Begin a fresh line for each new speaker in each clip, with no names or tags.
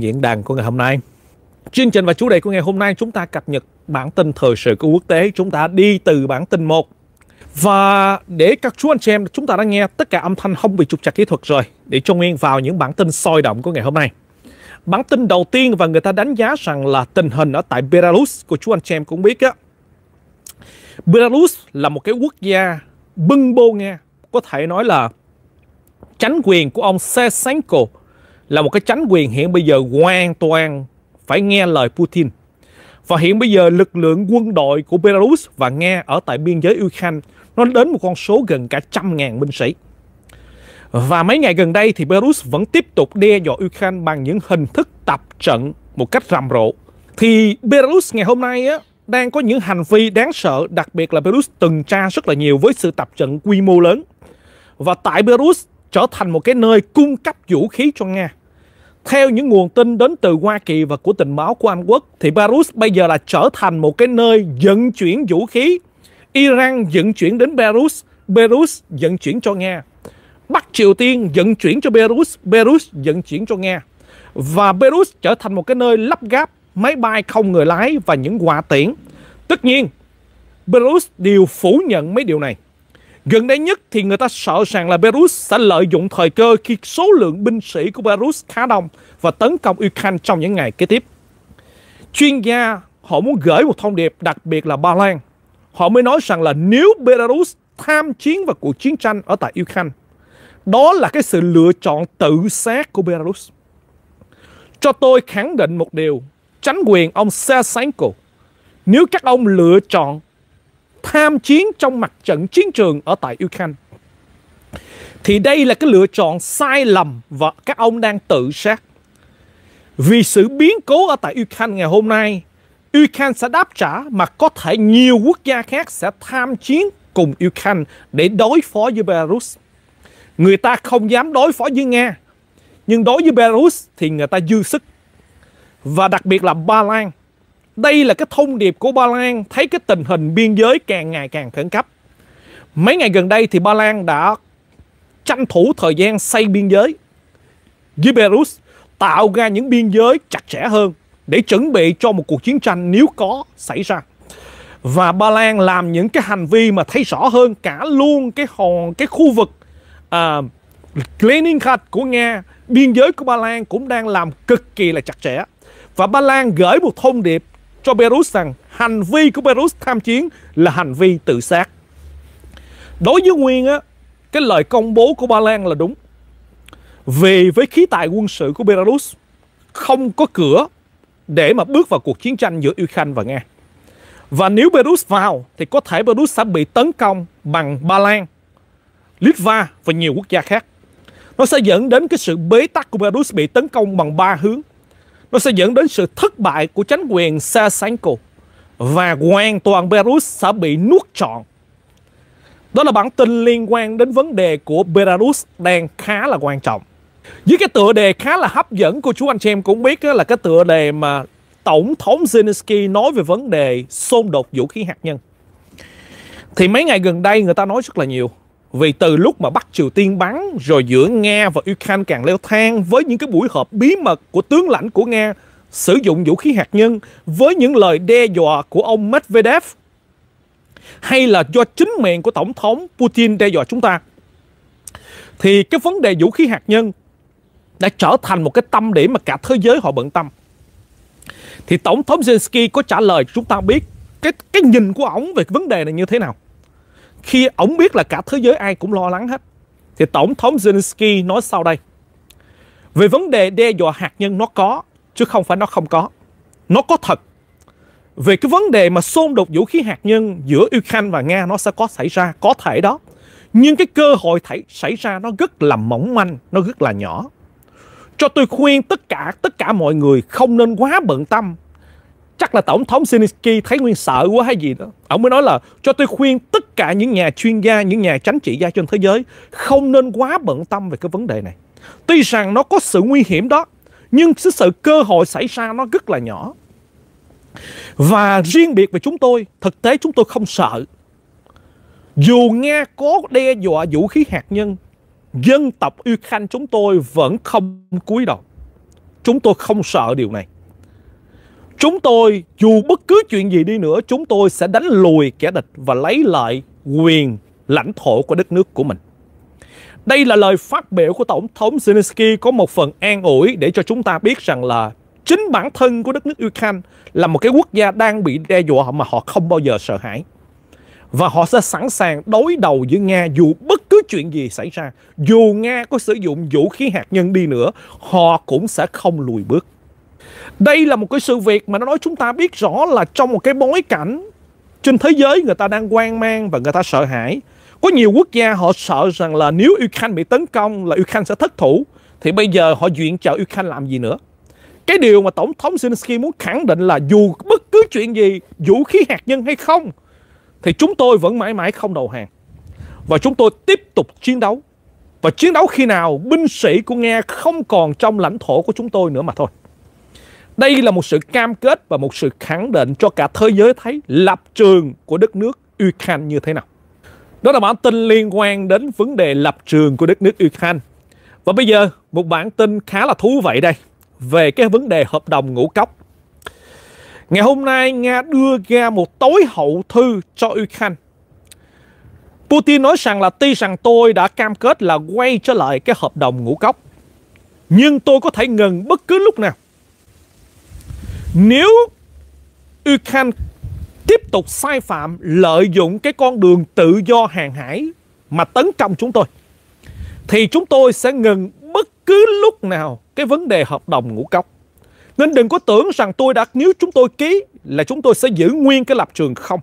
diễn đàn của ngày hôm nay. Chương trình và chủ đề của ngày hôm nay chúng ta cập nhật bản tin thời sự của quốc tế. Chúng ta đi từ bản tin 1. Và để các chú anh chị em chúng ta đã nghe tất cả âm thanh không bị trục trặc kỹ thuật rồi để cho Nguyên vào những bản tin sôi động của ngày hôm nay. Bản tin đầu tiên và người ta đánh giá rằng là tình hình ở tại Belarus của chú anh chị em cũng biết á. Belarus là một cái quốc gia bưng bô Nga, có thể nói là chánh quyền của ông Shevchenko là một cái chánh quyền hiện bây giờ hoàn toàn phải nghe lời Putin. Và hiện bây giờ lực lượng quân đội của Belarus và Nga ở tại biên giới Ukraine nó đến một con số gần cả trăm ngàn binh sĩ. Và mấy ngày gần đây thì Belarus vẫn tiếp tục đe dọa Ukraine bằng những hình thức tập trận một cách rầm rộ. Thì Belarus ngày hôm nay á, đang có những hành vi đáng sợ, đặc biệt là Belarus từng tra rất là nhiều với sự tập trận quy mô lớn. Và tại Belarus trở thành một cái nơi cung cấp vũ khí cho Nga. Theo những nguồn tin đến từ Hoa Kỳ và của tình báo của Anh Quốc thì Belarus bây giờ là trở thành một cái nơi vận chuyển vũ khí. Iran vận chuyển đến Belarus, Belarus vận chuyển cho Nga. Bắc Triều Tiên vận chuyển cho Belarus, Belarus vận chuyển cho Nga. Và Belarus trở thành một cái nơi lắp ráp máy bay không người lái và những quả tiễn. Tất nhiên, Belarus đều phủ nhận mấy điều này. Gần đây nhất thì người ta sợ rằng là Belarus sẽ lợi dụng thời cơ khi số lượng binh sĩ của Belarus khá đông và tấn công Ukraine trong những ngày kế tiếp. Chuyên gia họ muốn gửi một thông điệp đặc biệt là Ba Lan. Họ mới nói rằng là nếu Belarus tham chiến vào cuộc chiến tranh ở tại Ukraine, đó là cái sự lựa chọn tự sát của Belarus. Cho tôi khẳng định một điều, tránh quyền ông Shevchenko, nếu các ông lựa chọn tham chiến trong mặt trận chiến trường ở tại Ukraine. Thì đây là cái lựa chọn sai lầm và các ông đang tự sát. Vì sự biến cố ở tại Ukraine ngày hôm nay, Ukraine sẽ đáp trả mà có thể nhiều quốc gia khác sẽ tham chiến cùng Ukraine để đối phó với Belarus. Người ta không dám đối phó với Nga, nhưng đối với Belarus thì người ta dư sức. Và đặc biệt là Ba Lan đây là cái thông điệp của Ba Lan thấy cái tình hình biên giới càng ngày càng khẩn cấp. Mấy ngày gần đây thì Ba Lan đã tranh thủ thời gian xây biên giới với Belarus tạo ra những biên giới chặt chẽ hơn để chuẩn bị cho một cuộc chiến tranh nếu có xảy ra. Và Ba Lan làm những cái hành vi mà thấy rõ hơn cả luôn cái hòn cái khu vực uh, Leningrad của Nga, biên giới của Ba Lan cũng đang làm cực kỳ là chặt chẽ. Và Ba Lan gửi một thông điệp cho Beirut rằng hành vi của Beirut tham chiến là hành vi tự sát. Đối với Nguyên á, cái lời công bố của Ba Lan là đúng. Vì với khí tài quân sự của Belarus không có cửa để mà bước vào cuộc chiến tranh giữa Ukraine và Nga. Và nếu Belarus vào thì có thể Belarus sẽ bị tấn công bằng Ba Lan, Litva và nhiều quốc gia khác. Nó sẽ dẫn đến cái sự bế tắc của Belarus bị tấn công bằng ba hướng nó sẽ dẫn đến sự thất bại của chính quyền Sassenko và hoàn toàn Belarus sẽ bị nuốt trọn. Đó là bản tin liên quan đến vấn đề của Belarus đang khá là quan trọng. Dưới cái tựa đề khá là hấp dẫn của chú anh chị em cũng biết là cái tựa đề mà Tổng thống Zelensky nói về vấn đề xung đột vũ khí hạt nhân. Thì mấy ngày gần đây người ta nói rất là nhiều vì từ lúc mà Bắc Triều Tiên bắn rồi giữa Nga và Ukraine càng leo thang với những cái buổi họp bí mật của tướng lãnh của Nga sử dụng vũ khí hạt nhân với những lời đe dọa của ông Medvedev hay là do chính miệng của Tổng thống Putin đe dọa chúng ta thì cái vấn đề vũ khí hạt nhân đã trở thành một cái tâm điểm mà cả thế giới họ bận tâm thì Tổng thống Zelensky có trả lời chúng ta biết cái cái nhìn của ổng về cái vấn đề này như thế nào khi ổng biết là cả thế giới ai cũng lo lắng hết thì tổng thống Zelensky nói sau đây về vấn đề đe dọa hạt nhân nó có chứ không phải nó không có nó có thật về cái vấn đề mà xôn đột vũ khí hạt nhân giữa Ukraine và Nga nó sẽ có xảy ra có thể đó nhưng cái cơ hội thảy, xảy ra nó rất là mỏng manh nó rất là nhỏ cho tôi khuyên tất cả tất cả mọi người không nên quá bận tâm chắc là tổng thống Zelensky thấy Nguyên sợ quá hay gì đó. Ông mới nói là cho tôi khuyên tất cả những nhà chuyên gia, những nhà chính trị gia trên thế giới không nên quá bận tâm về cái vấn đề này. Tuy rằng nó có sự nguy hiểm đó, nhưng sự cơ hội xảy ra nó rất là nhỏ. Và riêng biệt về chúng tôi, thực tế chúng tôi không sợ. Dù Nga có đe dọa vũ khí hạt nhân, dân tộc Ukraine chúng tôi vẫn không cúi đầu. Chúng tôi không sợ điều này. Chúng tôi dù bất cứ chuyện gì đi nữa Chúng tôi sẽ đánh lùi kẻ địch Và lấy lại quyền lãnh thổ của đất nước của mình Đây là lời phát biểu của Tổng thống Zelensky Có một phần an ủi để cho chúng ta biết rằng là Chính bản thân của đất nước Ukraine Là một cái quốc gia đang bị đe dọa Mà họ không bao giờ sợ hãi và họ sẽ sẵn sàng đối đầu với Nga dù bất cứ chuyện gì xảy ra. Dù Nga có sử dụng vũ khí hạt nhân đi nữa, họ cũng sẽ không lùi bước đây là một cái sự việc mà nó nói chúng ta biết rõ là trong một cái bối cảnh trên thế giới người ta đang quan mang và người ta sợ hãi có nhiều quốc gia họ sợ rằng là nếu Ukraine bị tấn công là Ukraine sẽ thất thủ thì bây giờ họ duyện trợ Ukraine làm gì nữa cái điều mà tổng thống Zelensky muốn khẳng định là dù bất cứ chuyện gì vũ khí hạt nhân hay không thì chúng tôi vẫn mãi mãi không đầu hàng và chúng tôi tiếp tục chiến đấu và chiến đấu khi nào binh sĩ của Nga không còn trong lãnh thổ của chúng tôi nữa mà thôi đây là một sự cam kết và một sự khẳng định cho cả thế giới thấy lập trường của đất nước Ukraine như thế nào. Đó là bản tin liên quan đến vấn đề lập trường của đất nước Ukraine. Và bây giờ một bản tin khá là thú vị đây về cái vấn đề hợp đồng ngũ cốc. Ngày hôm nay Nga đưa ra một tối hậu thư cho Ukraine. Putin nói rằng là tuy rằng tôi đã cam kết là quay trở lại cái hợp đồng ngũ cốc. Nhưng tôi có thể ngừng bất cứ lúc nào nếu Ukraine tiếp tục sai phạm lợi dụng cái con đường tự do hàng hải mà tấn công chúng tôi thì chúng tôi sẽ ngừng bất cứ lúc nào cái vấn đề hợp đồng ngũ cốc. Nên đừng có tưởng rằng tôi đã nếu chúng tôi ký là chúng tôi sẽ giữ nguyên cái lập trường không.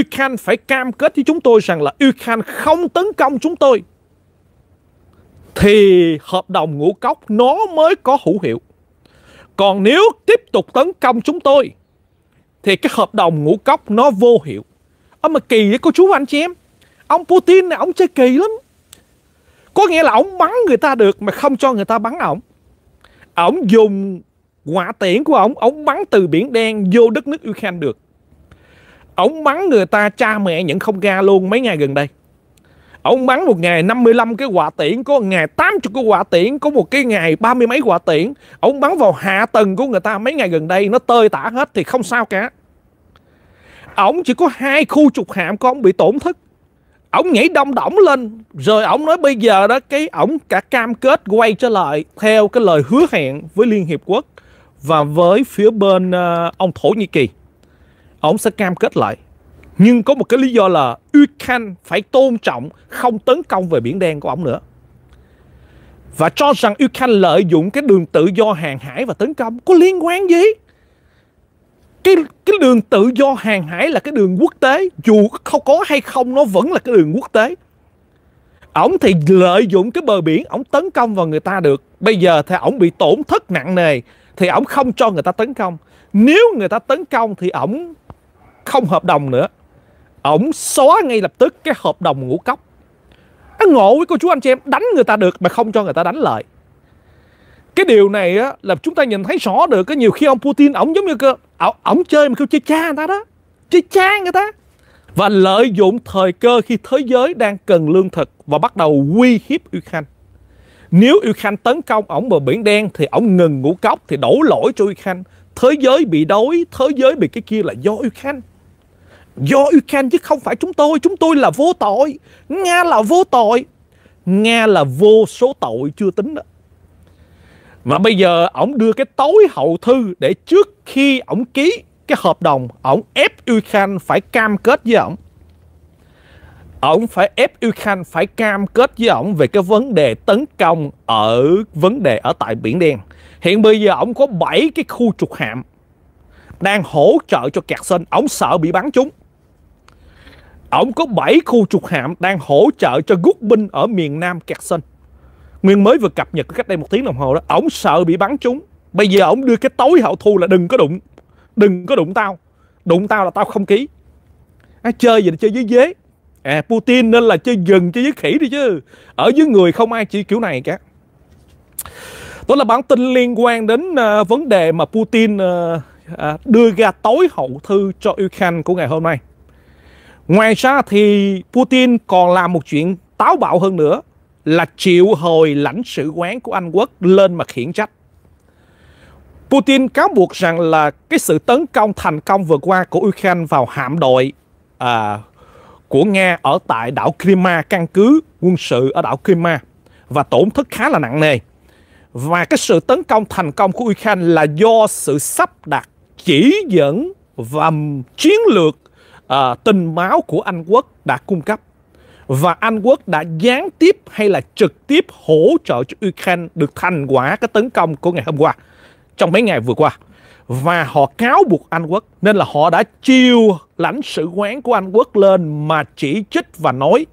Ukraine phải cam kết với chúng tôi rằng là Ukraine không tấn công chúng tôi thì hợp đồng ngũ cốc nó mới có hữu hiệu. Còn nếu tiếp tục tấn công chúng tôi thì cái hợp đồng ngũ cốc nó vô hiệu. Ông mà kỳ với cô chú anh chị em. Ông Putin này ông chơi kỳ lắm. Có nghĩa là ông bắn người ta được mà không cho người ta bắn ổng. Ông dùng quả tiễn của ông, ông bắn từ Biển Đen vô đất nước Ukraine được. Ông bắn người ta cha mẹ những không ga luôn mấy ngày gần đây. Ông bắn một ngày 55 cái quả tiễn, có một ngày 80 cái quả tiễn, có một cái ngày ba mươi mấy quả tiễn. Ông bắn vào hạ tầng của người ta mấy ngày gần đây nó tơi tả hết thì không sao cả. Ông chỉ có hai khu trục hạm của ông bị tổn thất. Ông nhảy đông đỏng lên Rồi ông nói bây giờ đó Cái ông cả cam kết quay trở lại Theo cái lời hứa hẹn với Liên Hiệp Quốc Và với phía bên uh, ông Thổ Nhĩ Kỳ Ông sẽ cam kết lại nhưng có một cái lý do là Ukraine phải tôn trọng không tấn công về Biển Đen của ông nữa. Và cho rằng Ukraine lợi dụng cái đường tự do hàng hải và tấn công có liên quan gì? Cái, cái đường tự do hàng hải là cái đường quốc tế Dù không có hay không nó vẫn là cái đường quốc tế ông thì lợi dụng cái bờ biển ông tấn công vào người ta được Bây giờ thì ông bị tổn thất nặng nề Thì ông không cho người ta tấn công Nếu người ta tấn công thì ông không hợp đồng nữa ổng xóa ngay lập tức cái hợp đồng ngũ cốc nó ngộ với cô chú anh chị em đánh người ta được mà không cho người ta đánh lại cái điều này á, là chúng ta nhìn thấy rõ được cái nhiều khi ông Putin ổng giống như cơ ổng chơi mà kêu chơi cha người ta đó chơi cha người ta và lợi dụng thời cơ khi thế giới đang cần lương thực và bắt đầu uy hiếp Ukraine nếu Ukraine tấn công ổng bờ biển đen thì ổng ngừng ngũ cốc thì đổ lỗi cho Ukraine thế giới bị đói thế giới bị cái kia là do Ukraine do Ukraine chứ không phải chúng tôi. Chúng tôi là vô tội. Nga là vô tội. Nga là vô số tội chưa tính đó. Mà bây giờ ổng đưa cái tối hậu thư để trước khi ổng ký cái hợp đồng, ổng ép Ukraine phải cam kết với ổng. Ổng phải ép Ukraine phải cam kết với ổng về cái vấn đề tấn công ở vấn đề ở tại Biển Đen. Hiện bây giờ ổng có 7 cái khu trục hạm đang hỗ trợ cho Kẹt Sơn. Ổng sợ bị bắn chúng Ổng có 7 khu trục hạm đang hỗ trợ cho rút binh ở miền Nam Kherson. Nguyên mới vừa cập nhật cách đây một tiếng đồng hồ đó. Ổng sợ bị bắn trúng. Bây giờ ổng đưa cái tối hậu thu là đừng có đụng. Đừng có đụng tao. Đụng tao là tao không ký. À, chơi gì là chơi với dế. À, Putin nên là chơi dừng chơi với khỉ đi chứ. Ở dưới người không ai chỉ kiểu này cả. Đó là bản tin liên quan đến uh, vấn đề mà Putin uh, uh, đưa ra tối hậu thư cho Ukraine của ngày hôm nay. Ngoài ra thì Putin còn làm một chuyện táo bạo hơn nữa là triệu hồi lãnh sự quán của Anh Quốc lên mà khiển trách. Putin cáo buộc rằng là cái sự tấn công thành công vừa qua của Ukraine vào hạm đội à, của Nga ở tại đảo Crimea, căn cứ quân sự ở đảo Crimea và tổn thất khá là nặng nề. Và cái sự tấn công thành công của Ukraine là do sự sắp đặt chỉ dẫn và chiến lược à, tình máu của Anh Quốc đã cung cấp và Anh Quốc đã gián tiếp hay là trực tiếp hỗ trợ cho Ukraine được thành quả cái tấn công của ngày hôm qua trong mấy ngày vừa qua và họ cáo buộc Anh Quốc nên là họ đã chiêu lãnh sự quán của Anh Quốc lên mà chỉ trích và nói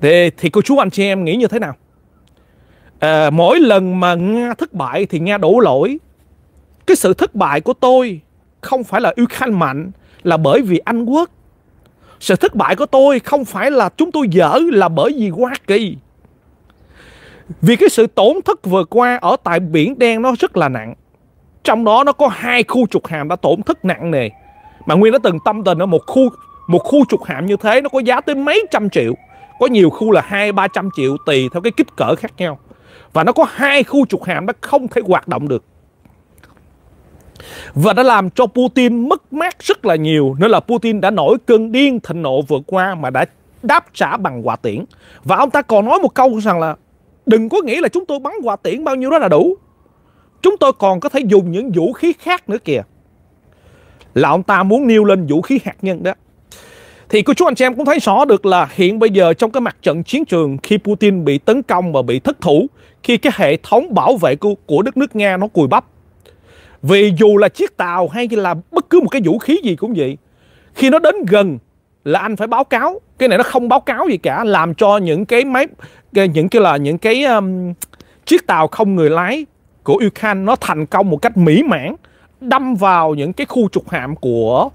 thì, thì cô chú anh chị em nghĩ như thế nào à, mỗi lần mà Nga thất bại thì Nga đổ lỗi cái sự thất bại của tôi không phải là Ukraine mạnh là bởi vì Anh Quốc. Sự thất bại của tôi không phải là chúng tôi dở là bởi vì Hoa Kỳ. Vì cái sự tổn thất vừa qua ở tại Biển Đen nó rất là nặng. Trong đó nó có hai khu trục hàm đã tổn thất nặng nề. Mà Nguyên đã từng tâm tình ở một khu một khu trục hạm như thế nó có giá tới mấy trăm triệu có nhiều khu là hai ba trăm triệu tùy theo cái kích cỡ khác nhau và nó có hai khu trục hạm nó không thể hoạt động được và đã làm cho Putin mất mát rất là nhiều nên là Putin đã nổi cơn điên thịnh nộ vừa qua mà đã đáp trả bằng quả tiễn và ông ta còn nói một câu rằng là đừng có nghĩ là chúng tôi bắn quả tiễn bao nhiêu đó là đủ chúng tôi còn có thể dùng những vũ khí khác nữa kìa là ông ta muốn nêu lên vũ khí hạt nhân đó thì cô chú anh chị em cũng thấy rõ được là hiện bây giờ trong cái mặt trận chiến trường khi Putin bị tấn công và bị thất thủ khi cái hệ thống bảo vệ của, của đất nước Nga nó cùi bắp vì dù là chiếc tàu hay là bất cứ một cái vũ khí gì cũng vậy Khi nó đến gần là anh phải báo cáo Cái này nó không báo cáo gì cả Làm cho những cái máy Những cái là những cái um, chiếc tàu không người lái của Ukraine Nó thành công một cách mỹ mãn Đâm vào những cái khu trục hạm của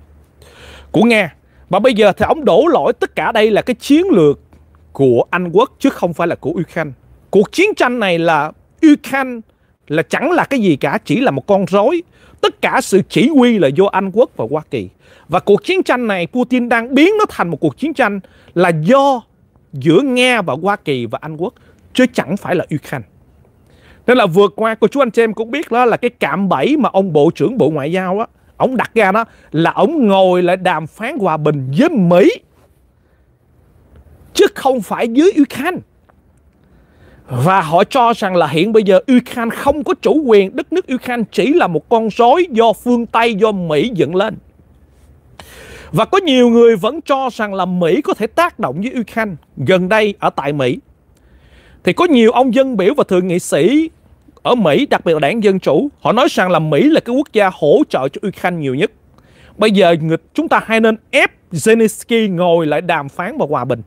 của Nga Và bây giờ thì ông đổ lỗi tất cả đây là cái chiến lược của Anh Quốc Chứ không phải là của Ukraine Cuộc chiến tranh này là Ukraine là chẳng là cái gì cả, chỉ là một con rối. Tất cả sự chỉ huy là do Anh Quốc và Hoa Kỳ. Và cuộc chiến tranh này Putin đang biến nó thành một cuộc chiến tranh là do giữa Nga và Hoa Kỳ và Anh Quốc chứ chẳng phải là Ukraine. Nên là vừa qua cô chú anh chị em cũng biết đó là cái cạm bẫy mà ông Bộ trưởng Bộ Ngoại giao á, ông đặt ra đó là ông ngồi lại đàm phán hòa bình với Mỹ chứ không phải dưới Ukraine và họ cho rằng là hiện bây giờ Ukraine không có chủ quyền, đất nước Ukraine chỉ là một con rối do phương Tây, do Mỹ dựng lên. Và có nhiều người vẫn cho rằng là Mỹ có thể tác động với Ukraine gần đây ở tại Mỹ. Thì có nhiều ông dân biểu và thượng nghị sĩ ở Mỹ, đặc biệt là đảng Dân Chủ, họ nói rằng là Mỹ là cái quốc gia hỗ trợ cho Ukraine nhiều nhất. Bây giờ chúng ta hay nên ép Zelensky ngồi lại đàm phán và hòa bình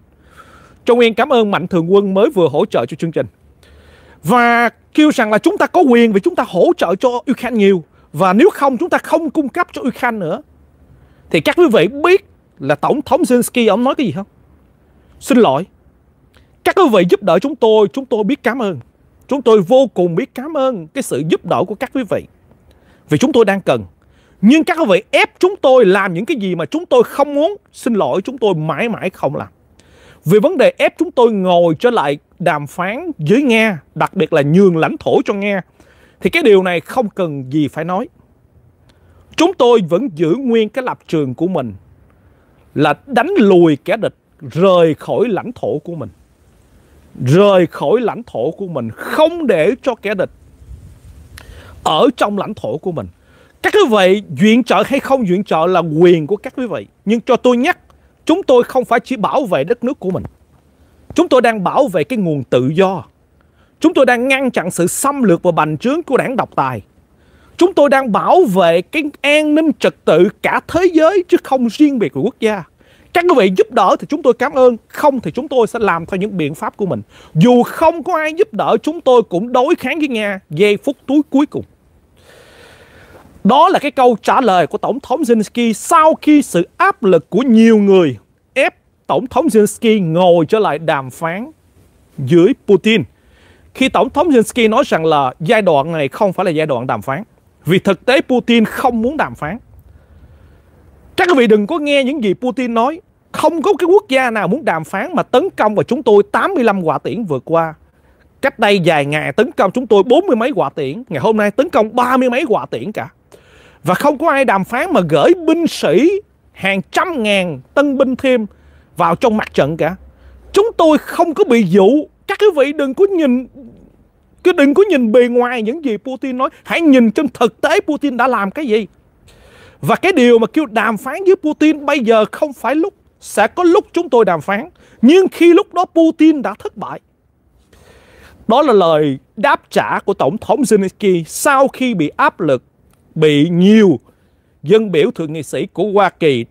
trung Nguyên cảm ơn Mạnh Thường Quân mới vừa hỗ trợ cho chương trình. Và kêu rằng là chúng ta có quyền vì chúng ta hỗ trợ cho Ukraine nhiều. Và nếu không chúng ta không cung cấp cho Ukraine nữa. Thì các quý vị biết là Tổng thống Zelensky ông nói cái gì không? Xin lỗi. Các quý vị giúp đỡ chúng tôi, chúng tôi biết cảm ơn. Chúng tôi vô cùng biết cảm ơn cái sự giúp đỡ của các quý vị. Vì chúng tôi đang cần. Nhưng các quý vị ép chúng tôi làm những cái gì mà chúng tôi không muốn. Xin lỗi chúng tôi mãi mãi không làm vì vấn đề ép chúng tôi ngồi trở lại đàm phán với Nga, đặc biệt là nhường lãnh thổ cho Nga, thì cái điều này không cần gì phải nói. Chúng tôi vẫn giữ nguyên cái lập trường của mình là đánh lùi kẻ địch rời khỏi lãnh thổ của mình. Rời khỏi lãnh thổ của mình, không để cho kẻ địch ở trong lãnh thổ của mình. Các quý vị, duyện trợ hay không duyện trợ là quyền của các quý vị. Nhưng cho tôi nhắc, Chúng tôi không phải chỉ bảo vệ đất nước của mình. Chúng tôi đang bảo vệ cái nguồn tự do. Chúng tôi đang ngăn chặn sự xâm lược và bành trướng của đảng độc tài. Chúng tôi đang bảo vệ cái an ninh trật tự cả thế giới chứ không riêng biệt của quốc gia. Các quý vị giúp đỡ thì chúng tôi cảm ơn, không thì chúng tôi sẽ làm theo những biện pháp của mình. Dù không có ai giúp đỡ, chúng tôi cũng đối kháng với Nga giây phút túi cuối cùng. Đó là cái câu trả lời của Tổng thống Zelensky sau khi sự áp lực của nhiều người ép Tổng thống Zelensky ngồi trở lại đàm phán dưới Putin. Khi Tổng thống Zelensky nói rằng là giai đoạn này không phải là giai đoạn đàm phán. Vì thực tế Putin không muốn đàm phán. Các vị đừng có nghe những gì Putin nói. Không có cái quốc gia nào muốn đàm phán mà tấn công vào chúng tôi 85 quả tiễn vừa qua. Cách đây vài ngày tấn công chúng tôi 40 mấy quả tiễn. Ngày hôm nay tấn công 30 mấy quả tiễn cả. Và không có ai đàm phán mà gửi binh sĩ hàng trăm ngàn tân binh thêm vào trong mặt trận cả. Chúng tôi không có bị dụ. Các quý vị đừng có nhìn cứ đừng có nhìn bề ngoài những gì Putin nói, hãy nhìn trong thực tế Putin đã làm cái gì. Và cái điều mà kêu đàm phán với Putin bây giờ không phải lúc sẽ có lúc chúng tôi đàm phán, nhưng khi lúc đó Putin đã thất bại. Đó là lời đáp trả của Tổng thống Zelensky sau khi bị áp lực bị nhiều dân biểu thượng nghị sĩ của Hoa Kỳ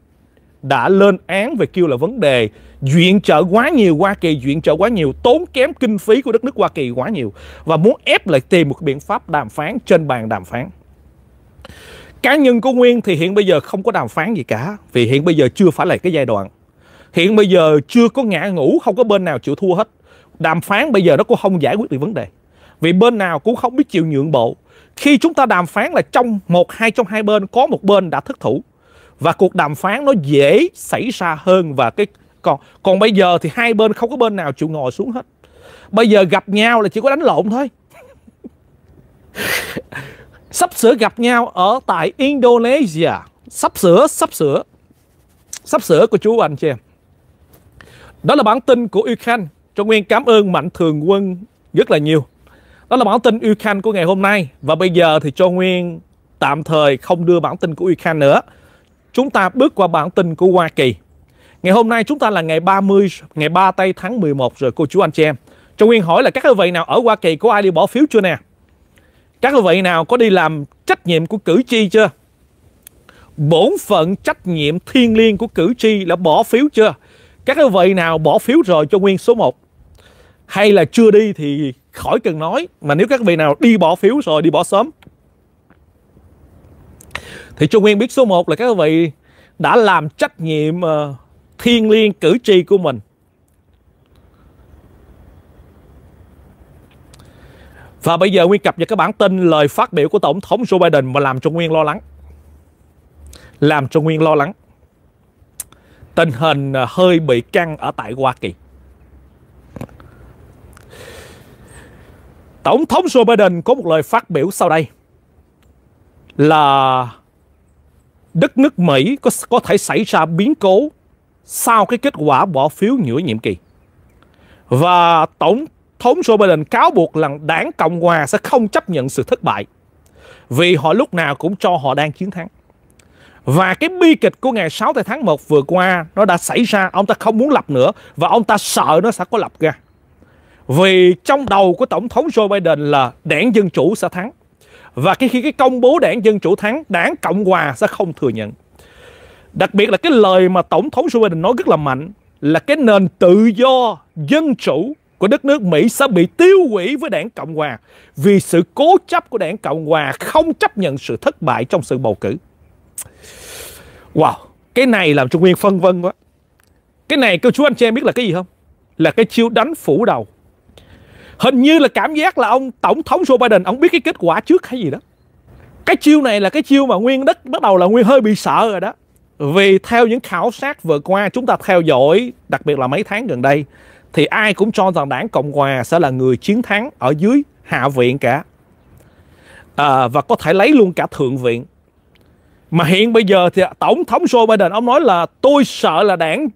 đã lên án về kêu là vấn đề viện trợ quá nhiều Hoa Kỳ viện trợ quá nhiều tốn kém kinh phí của đất nước Hoa Kỳ quá nhiều và muốn ép lại tìm một biện pháp đàm phán trên bàn đàm phán cá nhân của Nguyên thì hiện bây giờ không có đàm phán gì cả vì hiện bây giờ chưa phải là cái giai đoạn hiện bây giờ chưa có ngã ngủ không có bên nào chịu thua hết đàm phán bây giờ nó cũng không giải quyết được vấn đề vì bên nào cũng không biết chịu nhượng bộ khi chúng ta đàm phán là trong một hai trong hai bên có một bên đã thất thủ và cuộc đàm phán nó dễ xảy ra hơn và cái còn còn bây giờ thì hai bên không có bên nào chịu ngồi xuống hết bây giờ gặp nhau là chỉ có đánh lộn thôi sắp sửa gặp nhau ở tại Indonesia sắp sửa sắp sửa sắp sửa của chú anh chị em đó là bản tin của Ukraine cho Nguyên cảm ơn Mạnh Thường Quân rất là nhiều đó là bản tin Ukraine của ngày hôm nay và bây giờ thì Châu Nguyên tạm thời không đưa bản tin của Ukraine nữa. Chúng ta bước qua bản tin của Hoa Kỳ. Ngày hôm nay chúng ta là ngày 30 ngày 3 tây tháng 11 rồi cô chú anh chị em. Châu Nguyên hỏi là các quý vị nào ở Hoa Kỳ có ai đi bỏ phiếu chưa nè? Các quý vị nào có đi làm trách nhiệm của cử tri chưa? Bổn phận trách nhiệm thiêng liêng của cử tri là bỏ phiếu chưa? Các quý vị nào bỏ phiếu rồi cho Nguyên số 1 hay là chưa đi thì khỏi cần nói mà nếu các vị nào đi bỏ phiếu rồi đi bỏ sớm thì cho Nguyên biết số 1 là các vị đã làm trách nhiệm ờ, thiên liêng cử tri của mình Và bây giờ Nguyên cập nhật các bản tin lời phát biểu của Tổng thống Joe Biden mà làm cho Nguyên lo lắng. Làm cho Nguyên lo lắng. Tình hình ờ, hơi bị căng ở tại Hoa Kỳ. Tổng thống Joe Biden có một lời phát biểu sau đây là đất nước Mỹ có có thể xảy ra biến cố sau cái kết quả bỏ phiếu nhửa nhiệm kỳ. Và Tổng thống Joe Biden cáo buộc rằng đảng Cộng Hòa sẽ không chấp nhận sự thất bại vì họ lúc nào cũng cho họ đang chiến thắng. Và cái bi kịch của ngày 6 tháng 1 vừa qua nó đã xảy ra, ông ta không muốn lập nữa và ông ta sợ nó sẽ có lập ra. Vì trong đầu của Tổng thống Joe Biden là đảng Dân Chủ sẽ thắng. Và khi khi cái công bố đảng Dân Chủ thắng, đảng Cộng Hòa sẽ không thừa nhận. Đặc biệt là cái lời mà Tổng thống Joe Biden nói rất là mạnh là cái nền tự do dân chủ của đất nước Mỹ sẽ bị tiêu hủy với đảng Cộng Hòa vì sự cố chấp của đảng Cộng Hòa không chấp nhận sự thất bại trong sự bầu cử. Wow, cái này làm trung Nguyên phân vân quá. Cái này cô chú anh chị em biết là cái gì không? Là cái chiêu đánh phủ đầu hình như là cảm giác là ông tổng thống Joe Biden ông biết cái kết quả trước hay gì đó cái chiêu này là cái chiêu mà nguyên đất bắt đầu là nguyên hơi bị sợ rồi đó vì theo những khảo sát vừa qua chúng ta theo dõi đặc biệt là mấy tháng gần đây thì ai cũng cho rằng đảng cộng hòa sẽ là người chiến thắng ở dưới hạ viện cả à, và có thể lấy luôn cả thượng viện mà hiện bây giờ thì tổng thống Joe Biden ông nói là tôi sợ là đảng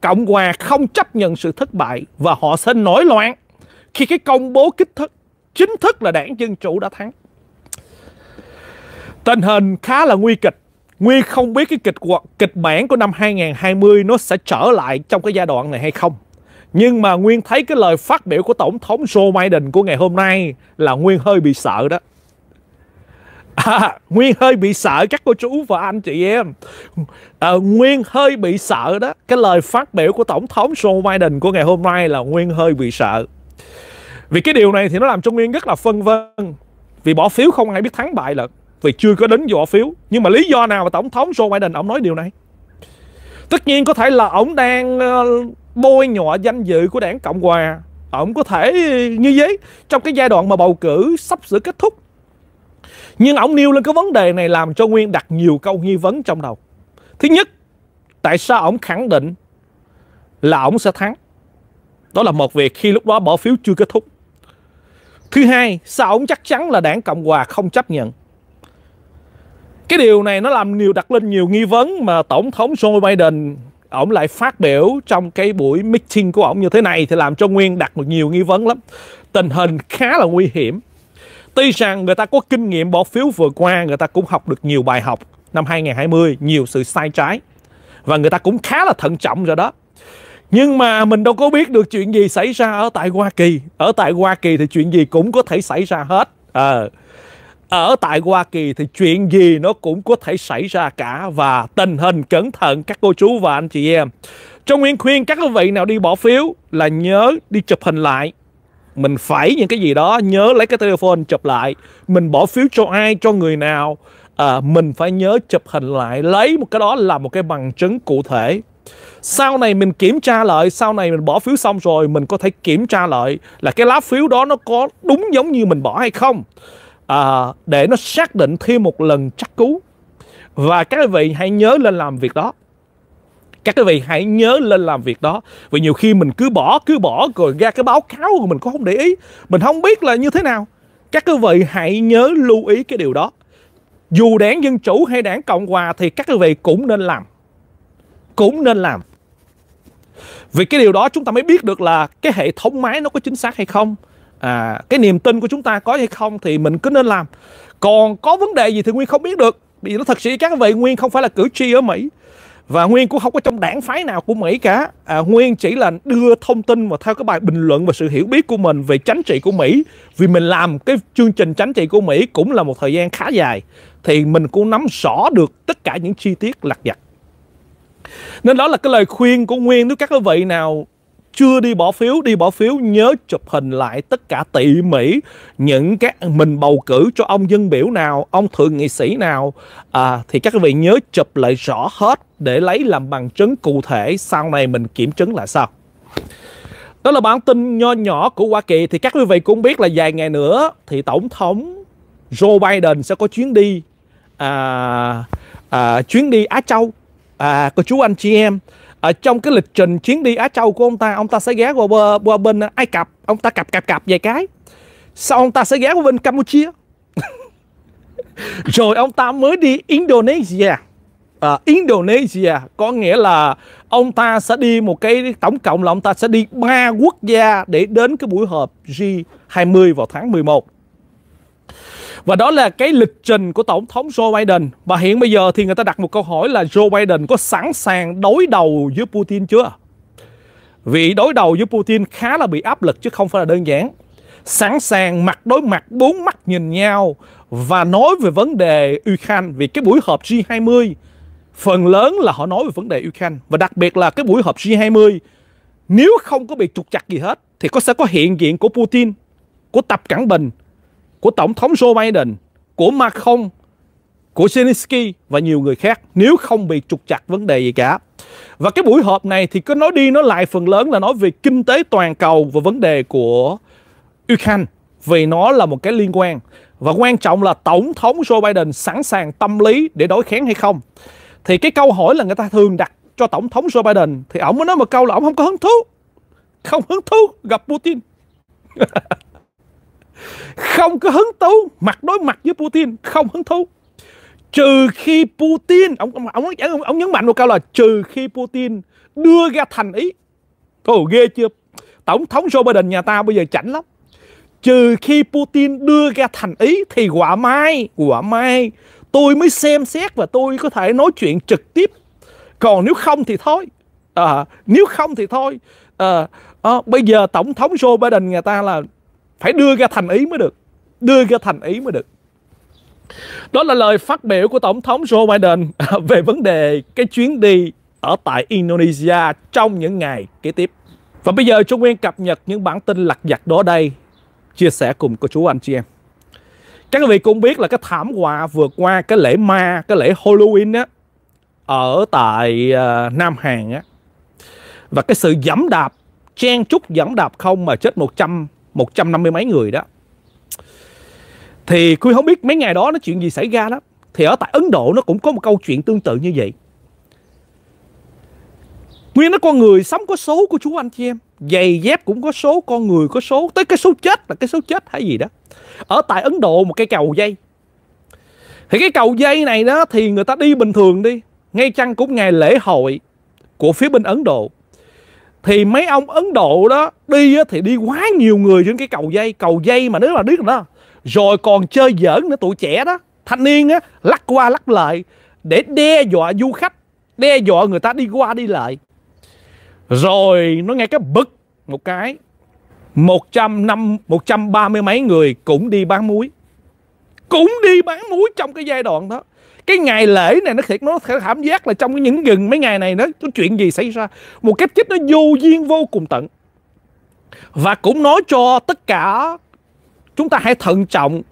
cộng hòa không chấp nhận sự thất bại và họ sẽ nổi loạn khi cái công bố kích thức chính thức là đảng Dân Chủ đã thắng. Tình hình khá là nguy kịch. Nguyên không biết cái kịch kịch bản của năm 2020 nó sẽ trở lại trong cái giai đoạn này hay không. Nhưng mà Nguyên thấy cái lời phát biểu của Tổng thống Joe Biden của ngày hôm nay là Nguyên hơi bị sợ đó. À, Nguyên hơi bị sợ các cô chú và anh chị em à, Nguyên hơi bị sợ đó Cái lời phát biểu của Tổng thống Joe Biden của ngày hôm nay là Nguyên hơi bị sợ vì cái điều này thì nó làm cho Nguyên rất là phân vân Vì bỏ phiếu không ai biết thắng bại lận Vì chưa có đến bỏ phiếu Nhưng mà lý do nào mà Tổng thống Joe Biden ông nói điều này Tất nhiên có thể là ông đang ờ, bôi nhọ danh dự của đảng Cộng Hòa Ông có thể như thế Trong cái giai đoạn mà bầu cử sắp sửa kết thúc Nhưng ông nêu lên cái vấn đề này làm cho Nguyên đặt nhiều câu nghi vấn trong đầu Thứ nhất Tại sao ông khẳng định là ông sẽ thắng đó là một việc khi lúc đó bỏ phiếu chưa kết thúc. Thứ hai, sao ông chắc chắn là đảng Cộng Hòa không chấp nhận? Cái điều này nó làm nhiều đặt lên nhiều nghi vấn mà Tổng thống Joe Biden ổng lại phát biểu trong cái buổi meeting của ổng như thế này thì làm cho Nguyên đặt một nhiều nghi vấn lắm. Tình hình khá là nguy hiểm. Tuy rằng người ta có kinh nghiệm bỏ phiếu vừa qua, người ta cũng học được nhiều bài học năm 2020, nhiều sự sai trái. Và người ta cũng khá là thận trọng rồi đó nhưng mà mình đâu có biết được chuyện gì xảy ra ở tại Hoa Kỳ ở tại Hoa Kỳ thì chuyện gì cũng có thể xảy ra hết à, ở tại Hoa Kỳ thì chuyện gì nó cũng có thể xảy ra cả và tình hình cẩn thận các cô chú và anh chị em Trong Nguyên khuyên các quý vị nào đi bỏ phiếu là nhớ đi chụp hình lại mình phải những cái gì đó nhớ lấy cái telephone chụp lại mình bỏ phiếu cho ai cho người nào à, mình phải nhớ chụp hình lại lấy một cái đó là một cái bằng chứng cụ thể sau này mình kiểm tra lại sau này mình bỏ phiếu xong rồi mình có thể kiểm tra lại là cái lá phiếu đó nó có đúng giống như mình bỏ hay không à, để nó xác định thêm một lần chắc cú và các vị hãy nhớ lên làm việc đó các quý vị hãy nhớ lên làm việc đó vì nhiều khi mình cứ bỏ cứ bỏ rồi ra cái báo cáo của mình cũng không để ý mình không biết là như thế nào các quý vị hãy nhớ lưu ý cái điều đó dù đảng dân chủ hay đảng cộng hòa thì các quý vị cũng nên làm cũng nên làm vì cái điều đó chúng ta mới biết được là cái hệ thống máy nó có chính xác hay không à, cái niềm tin của chúng ta có hay không thì mình cứ nên làm còn có vấn đề gì thì nguyên không biết được vì nó thật sự các vị nguyên không phải là cử tri ở mỹ và nguyên cũng không có trong đảng phái nào của mỹ cả à, nguyên chỉ là đưa thông tin và theo cái bài bình luận và sự hiểu biết của mình về chánh trị của mỹ vì mình làm cái chương trình chánh trị của mỹ cũng là một thời gian khá dài thì mình cũng nắm rõ được tất cả những chi tiết lặt vặt nên đó là cái lời khuyên của Nguyên nếu các quý vị nào chưa đi bỏ phiếu đi bỏ phiếu nhớ chụp hình lại tất cả tỉ mỉ những cái mình bầu cử cho ông dân biểu nào ông thượng nghị sĩ nào à, thì các quý vị nhớ chụp lại rõ hết để lấy làm bằng chứng cụ thể sau này mình kiểm chứng lại sao đó là bản tin nho nhỏ của Hoa Kỳ thì các quý vị cũng biết là vài ngày nữa thì tổng thống Joe Biden sẽ có chuyến đi à, à, chuyến đi Á Châu à, cô chú anh chị em ở trong cái lịch trình chuyến đi Á Châu của ông ta ông ta sẽ ghé qua, qua bên Ai Cập ông ta cặp cặp cặp vài cái sau ông ta sẽ ghé qua bên Campuchia rồi ông ta mới đi Indonesia à, Indonesia có nghĩa là ông ta sẽ đi một cái tổng cộng là ông ta sẽ đi ba quốc gia để đến cái buổi họp G20 vào tháng 11 và đó là cái lịch trình của Tổng thống Joe Biden. Và hiện bây giờ thì người ta đặt một câu hỏi là Joe Biden có sẵn sàng đối đầu với Putin chưa? Vì đối đầu với Putin khá là bị áp lực chứ không phải là đơn giản. Sẵn sàng mặt đối mặt, bốn mắt nhìn nhau và nói về vấn đề Ukraine. Vì cái buổi họp G20 phần lớn là họ nói về vấn đề Ukraine. Và đặc biệt là cái buổi họp G20 nếu không có bị trục chặt gì hết thì có sẽ có hiện diện của Putin, của Tập Cận Bình của Tổng thống Joe Biden, của Macron, của Zelensky và nhiều người khác nếu không bị trục chặt vấn đề gì cả. Và cái buổi họp này thì cứ nói đi nói lại phần lớn là nói về kinh tế toàn cầu và vấn đề của Ukraine vì nó là một cái liên quan. Và quan trọng là Tổng thống Joe Biden sẵn sàng tâm lý để đối kháng hay không. Thì cái câu hỏi là người ta thường đặt cho Tổng thống Joe Biden thì ổng mới nói một câu là ổng không có hứng thú. Không hứng thú gặp Putin. không có hứng thú mặt đối mặt với Putin không hứng thú trừ khi Putin ông ông ông, ông, nhấn mạnh một câu là trừ khi Putin đưa ra thành ý Ồ ghê chưa tổng thống Joe Biden nhà ta bây giờ chảnh lắm trừ khi Putin đưa ra thành ý thì quả mai quả mai tôi mới xem xét và tôi có thể nói chuyện trực tiếp còn nếu không thì thôi à, nếu không thì thôi à, à, bây giờ tổng thống Joe Biden nhà ta là phải đưa ra thành ý mới được đưa ra thành ý mới được đó là lời phát biểu của tổng thống Joe Biden về vấn đề cái chuyến đi ở tại Indonesia trong những ngày kế tiếp và bây giờ Trung Nguyên cập nhật những bản tin lặt vặt đó đây chia sẻ cùng cô chú anh chị em các vị cũng biết là cái thảm họa vừa qua cái lễ ma cái lễ Halloween á ở tại uh, Nam Hàn á và cái sự dẫm đạp chen chúc dẫm đạp không mà chết 100 150 mấy người đó thì Khuyên không biết mấy ngày đó nó chuyện gì xảy ra đó thì ở tại Ấn Độ nó cũng có một câu chuyện tương tự như vậy Nguyên nó con người sống có số của chú anh chị em Giày dép cũng có số Con người có số Tới cái số chết là cái số chết hay gì đó Ở tại Ấn Độ một cây cầu dây Thì cái cầu dây này đó Thì người ta đi bình thường đi Ngay chăng cũng ngày lễ hội Của phía bên Ấn Độ thì mấy ông Ấn Độ đó đi thì đi quá nhiều người trên cái cầu dây cầu dây mà nếu mà biết đó rồi còn chơi giỡn nữa tụi trẻ đó thanh niên á lắc qua lắc lại để đe dọa du khách đe dọa người ta đi qua đi lại rồi nó nghe cái bực một cái một trăm năm một trăm ba mươi mấy người cũng đi bán muối cũng đi bán muối trong cái giai đoạn đó cái ngày lễ này nó thiệt nó cảm giác là trong những gần mấy ngày này nó có chuyện gì xảy ra một cái chết nó vô duyên vô cùng tận và cũng nói cho tất cả chúng ta hãy thận trọng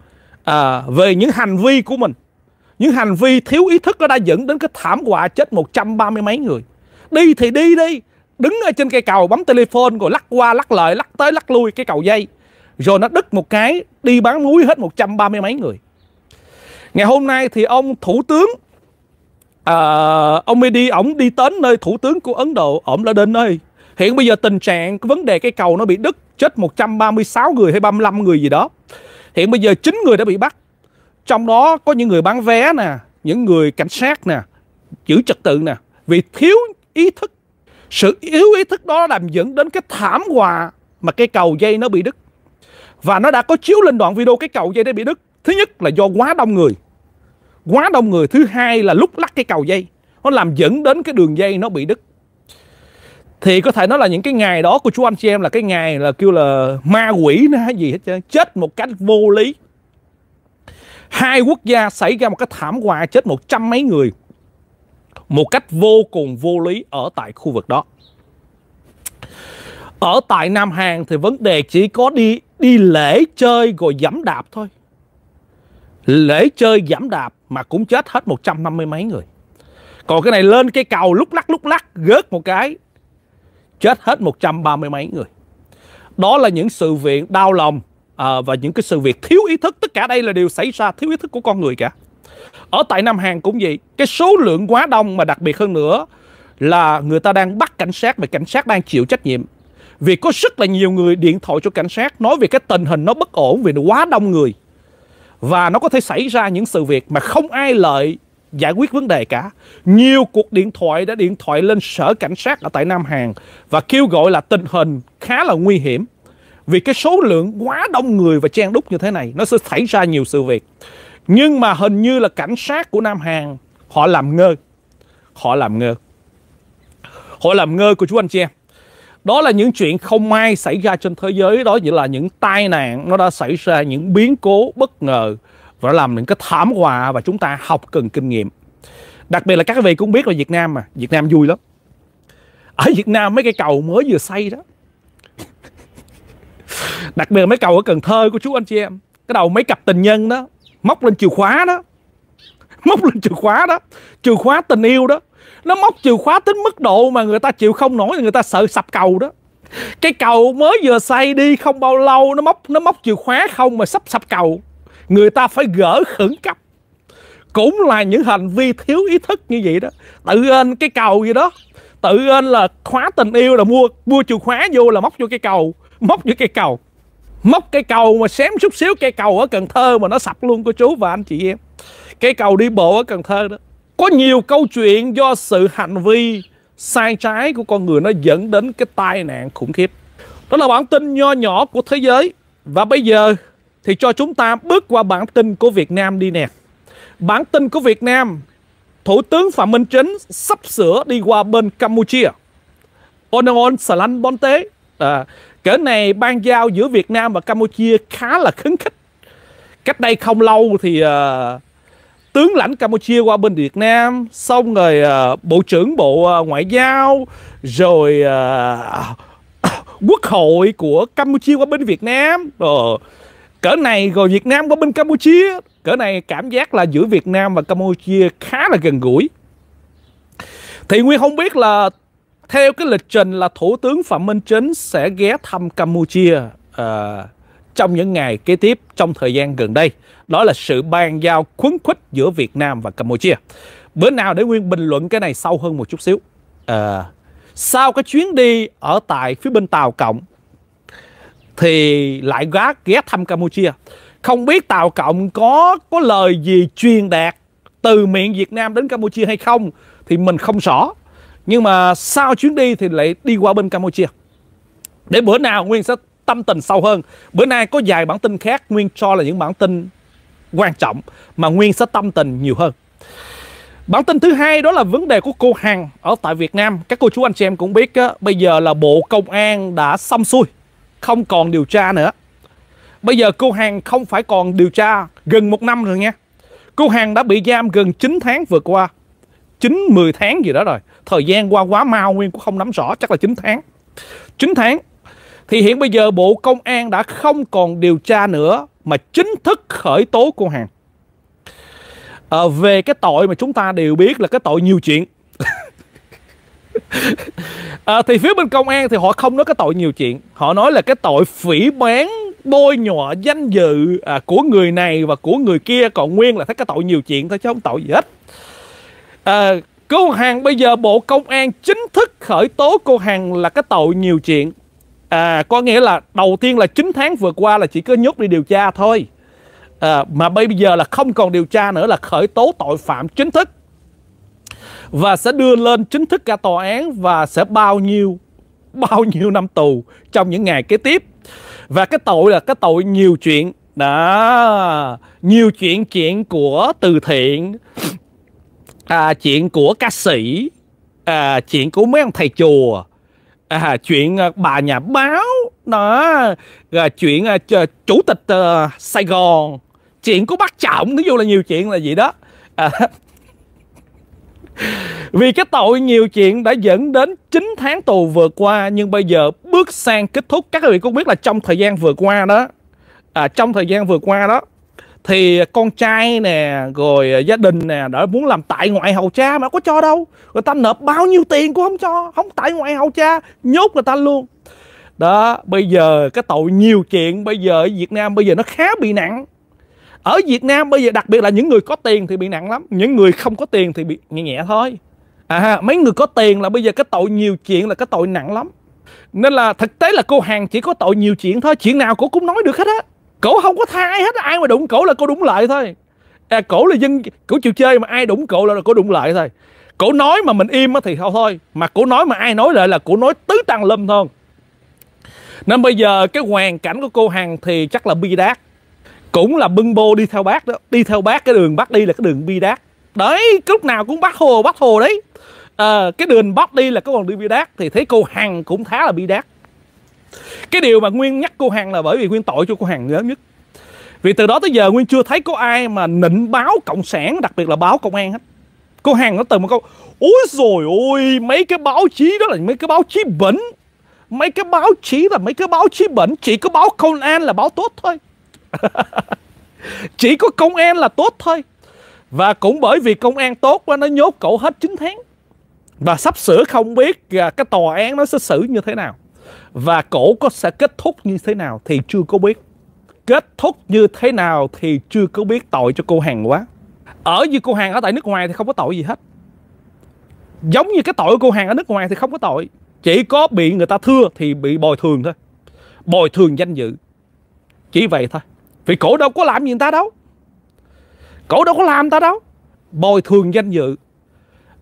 à, về những hành vi của mình những hành vi thiếu ý thức nó đã dẫn đến cái thảm họa chết 130 mấy người đi thì đi đi đứng ở trên cây cầu bấm telephone rồi lắc qua lắc lại lắc tới lắc lui cái cầu dây rồi nó đứt một cái đi bán muối hết 130 mấy người ngày hôm nay thì ông thủ tướng à, ông đi ổng đi đến nơi thủ tướng của Ấn Độ ổng đã đến nơi hiện bây giờ tình trạng vấn đề cái cầu nó bị đứt chết 136 người hay 35 người gì đó hiện bây giờ chín người đã bị bắt trong đó có những người bán vé nè những người cảnh sát nè giữ trật tự nè vì thiếu ý thức sự yếu ý thức đó làm dẫn đến cái thảm họa mà cái cầu dây nó bị đứt và nó đã có chiếu lên đoạn video cái cầu dây nó bị đứt thứ nhất là do quá đông người quá đông người thứ hai là lúc lắc cái cầu dây nó làm dẫn đến cái đường dây nó bị đứt thì có thể nói là những cái ngày đó của chú anh chị em là cái ngày là kêu là ma quỷ nữa hay gì hết trơn chết một cách vô lý hai quốc gia xảy ra một cái thảm họa chết một trăm mấy người một cách vô cùng vô lý ở tại khu vực đó ở tại Nam Hàn thì vấn đề chỉ có đi đi lễ chơi rồi dẫm đạp thôi lễ chơi giảm đạp mà cũng chết hết 150 mấy người còn cái này lên cái cầu lúc lắc lúc lắc gớt một cái chết hết 130 mấy người đó là những sự việc đau lòng à, và những cái sự việc thiếu ý thức tất cả đây là điều xảy ra thiếu ý thức của con người cả ở tại Nam Hàn cũng vậy cái số lượng quá đông mà đặc biệt hơn nữa là người ta đang bắt cảnh sát mà cảnh sát đang chịu trách nhiệm vì có rất là nhiều người điện thoại cho cảnh sát nói về cái tình hình nó bất ổn vì nó quá đông người và nó có thể xảy ra những sự việc mà không ai lợi giải quyết vấn đề cả. Nhiều cuộc điện thoại đã điện thoại lên sở cảnh sát ở tại Nam Hàn và kêu gọi là tình hình khá là nguy hiểm. Vì cái số lượng quá đông người và chen đúc như thế này nó sẽ xảy ra nhiều sự việc. Nhưng mà hình như là cảnh sát của Nam Hàn họ làm ngơ. Họ làm ngơ. Họ làm ngơ của chú anh chị em đó là những chuyện không may xảy ra trên thế giới đó chỉ là những tai nạn nó đã xảy ra những biến cố bất ngờ và làm những cái thảm họa và chúng ta học cần kinh nghiệm đặc biệt là các vị cũng biết là Việt Nam mà Việt Nam vui lắm ở Việt Nam mấy cái cầu mới vừa xây đó đặc biệt là mấy cầu ở Cần Thơ của chú anh chị em cái đầu mấy cặp tình nhân đó móc lên chìa khóa đó móc lên chìa khóa đó chìa khóa tình yêu đó nó móc chìa khóa tính mức độ mà người ta chịu không nổi người ta sợ sập cầu đó cái cầu mới vừa xây đi không bao lâu nó móc nó móc chìa khóa không mà sắp sập cầu người ta phải gỡ khẩn cấp cũng là những hành vi thiếu ý thức như vậy đó tự lên cái cầu gì đó tự lên là khóa tình yêu là mua mua chìa khóa vô là móc vô cái cầu móc vô cái cầu móc cái cầu mà xém chút xíu cây cầu ở cần thơ mà nó sập luôn cô chú và anh chị em cây cầu đi bộ ở cần thơ đó có nhiều câu chuyện do sự hành vi sai trái của con người nó dẫn đến cái tai nạn khủng khiếp đó là bản tin nho nhỏ của thế giới và bây giờ thì cho chúng ta bước qua bản tin của Việt Nam đi nè bản tin của Việt Nam Thủ tướng Phạm Minh Chính sắp sửa đi qua bên Campuchia Oneon Salan Bon Tế à, Cỡ này ban giao giữa Việt Nam và Campuchia khá là khấn khích Cách đây không lâu thì uh, tướng lãnh Campuchia qua bên Việt Nam xong rồi uh, bộ trưởng bộ uh, ngoại giao rồi uh, quốc hội của Campuchia qua bên Việt Nam rồi cỡ này rồi Việt Nam qua bên Campuchia cỡ này cảm giác là giữa Việt Nam và Campuchia khá là gần gũi thì Nguyên không biết là theo cái lịch trình là Thủ tướng Phạm Minh Chính sẽ ghé thăm Campuchia uh, trong những ngày kế tiếp trong thời gian gần đây, đó là sự bàn giao khuấn khích giữa Việt Nam và Campuchia. Bữa nào để Nguyên bình luận cái này sâu hơn một chút xíu. À, sau cái chuyến đi ở tại phía bên Tàu Cộng thì lại ghé, ghé thăm Campuchia. Không biết Tàu Cộng có có lời gì truyền đạt từ miệng Việt Nam đến Campuchia hay không thì mình không rõ. Nhưng mà sau chuyến đi thì lại đi qua bên Campuchia. Để bữa nào Nguyên sẽ tâm tình sâu hơn bữa nay có vài bản tin khác nguyên cho là những bản tin quan trọng mà nguyên sẽ tâm tình nhiều hơn bản tin thứ hai đó là vấn đề của cô hằng ở tại việt nam các cô chú anh chị em cũng biết á, bây giờ là bộ công an đã xong xuôi không còn điều tra nữa bây giờ cô hằng không phải còn điều tra gần một năm rồi nha cô hằng đã bị giam gần 9 tháng vừa qua 9 10 tháng gì đó rồi thời gian qua quá mau nguyên cũng không nắm rõ chắc là 9 tháng 9 tháng thì hiện bây giờ Bộ Công an đã không còn điều tra nữa mà chính thức khởi tố cô Hằng. À, về cái tội mà chúng ta đều biết là cái tội nhiều chuyện. à, thì phía bên công an thì họ không nói cái tội nhiều chuyện. Họ nói là cái tội phỉ bán bôi nhọ danh dự à, của người này và của người kia còn nguyên là thấy cái tội nhiều chuyện thôi chứ không tội gì hết. À, cô Hằng bây giờ Bộ Công an chính thức khởi tố cô Hằng là cái tội nhiều chuyện à, có nghĩa là đầu tiên là 9 tháng vừa qua là chỉ có nhốt đi điều tra thôi à, mà bây giờ là không còn điều tra nữa là khởi tố tội phạm chính thức và sẽ đưa lên chính thức ra tòa án và sẽ bao nhiêu bao nhiêu năm tù trong những ngày kế tiếp và cái tội là cái tội nhiều chuyện đó nhiều chuyện chuyện của từ thiện à, chuyện của ca sĩ à, chuyện của mấy ông thầy chùa à, chuyện à, bà nhà báo đó là chuyện à, chủ tịch uh, Sài Gòn chuyện của bác Trọng nói vô là nhiều chuyện là gì đó à, vì cái tội nhiều chuyện đã dẫn đến 9 tháng tù vừa qua nhưng bây giờ bước sang kết thúc các vị cũng biết là trong thời gian vừa qua đó à, trong thời gian vừa qua đó thì con trai nè rồi à, gia đình nè đã muốn làm tại ngoại hầu cha mà có cho đâu người ta nộp bao nhiêu tiền cũng không cho không tại ngoại hầu cha nhốt người ta luôn đó bây giờ cái tội nhiều chuyện bây giờ ở việt nam bây giờ nó khá bị nặng ở việt nam bây giờ đặc biệt là những người có tiền thì bị nặng lắm những người không có tiền thì bị nhẹ nhẹ thôi à mấy người có tiền là bây giờ cái tội nhiều chuyện là cái tội nặng lắm nên là thực tế là cô hàng chỉ có tội nhiều chuyện thôi chuyện nào cô cũng nói được hết á cổ không có ai hết ai mà đụng cổ là cô đụng lại thôi à, cổ là dân cổ chịu chơi mà ai đụng cổ là cổ đụng lại thôi cổ nói mà mình im thì thôi thôi mà cổ nói mà ai nói lại là cổ nói tứ tăng lâm thôi nên bây giờ cái hoàn cảnh của cô hằng thì chắc là bi đát cũng là bưng bô đi theo bác đó đi theo bác cái đường bác đi là cái đường bi đát đấy lúc nào cũng bắt hồ bắt hồ đấy à, cái đường bắc đi là cái đường đi bi đát thì thấy cô hằng cũng khá là bi đát cái điều mà nguyên nhắc cô hằng là bởi vì nguyên tội cho cô hằng lớn nhất vì từ đó tới giờ nguyên chưa thấy có ai mà nịnh báo cộng sản đặc biệt là báo công an hết cô hằng nó từ một câu ôi rồi ôi mấy cái báo chí đó là mấy cái báo chí bẩn mấy cái báo chí là mấy cái báo chí bẩn chỉ có báo công an là báo tốt thôi chỉ có công an là tốt thôi và cũng bởi vì công an tốt quá nó nhốt cậu hết 9 tháng và sắp sửa không biết à, cái tòa án nó sẽ xử như thế nào và cổ có sẽ kết thúc như thế nào thì chưa có biết kết thúc như thế nào thì chưa có biết tội cho cô hàng quá ở như cô hàng ở tại nước ngoài thì không có tội gì hết giống như cái tội của cô hàng ở nước ngoài thì không có tội chỉ có bị người ta thưa thì bị bồi thường thôi bồi thường danh dự chỉ vậy thôi vì cổ đâu có làm gì người ta đâu cổ đâu có làm người ta đâu bồi thường danh dự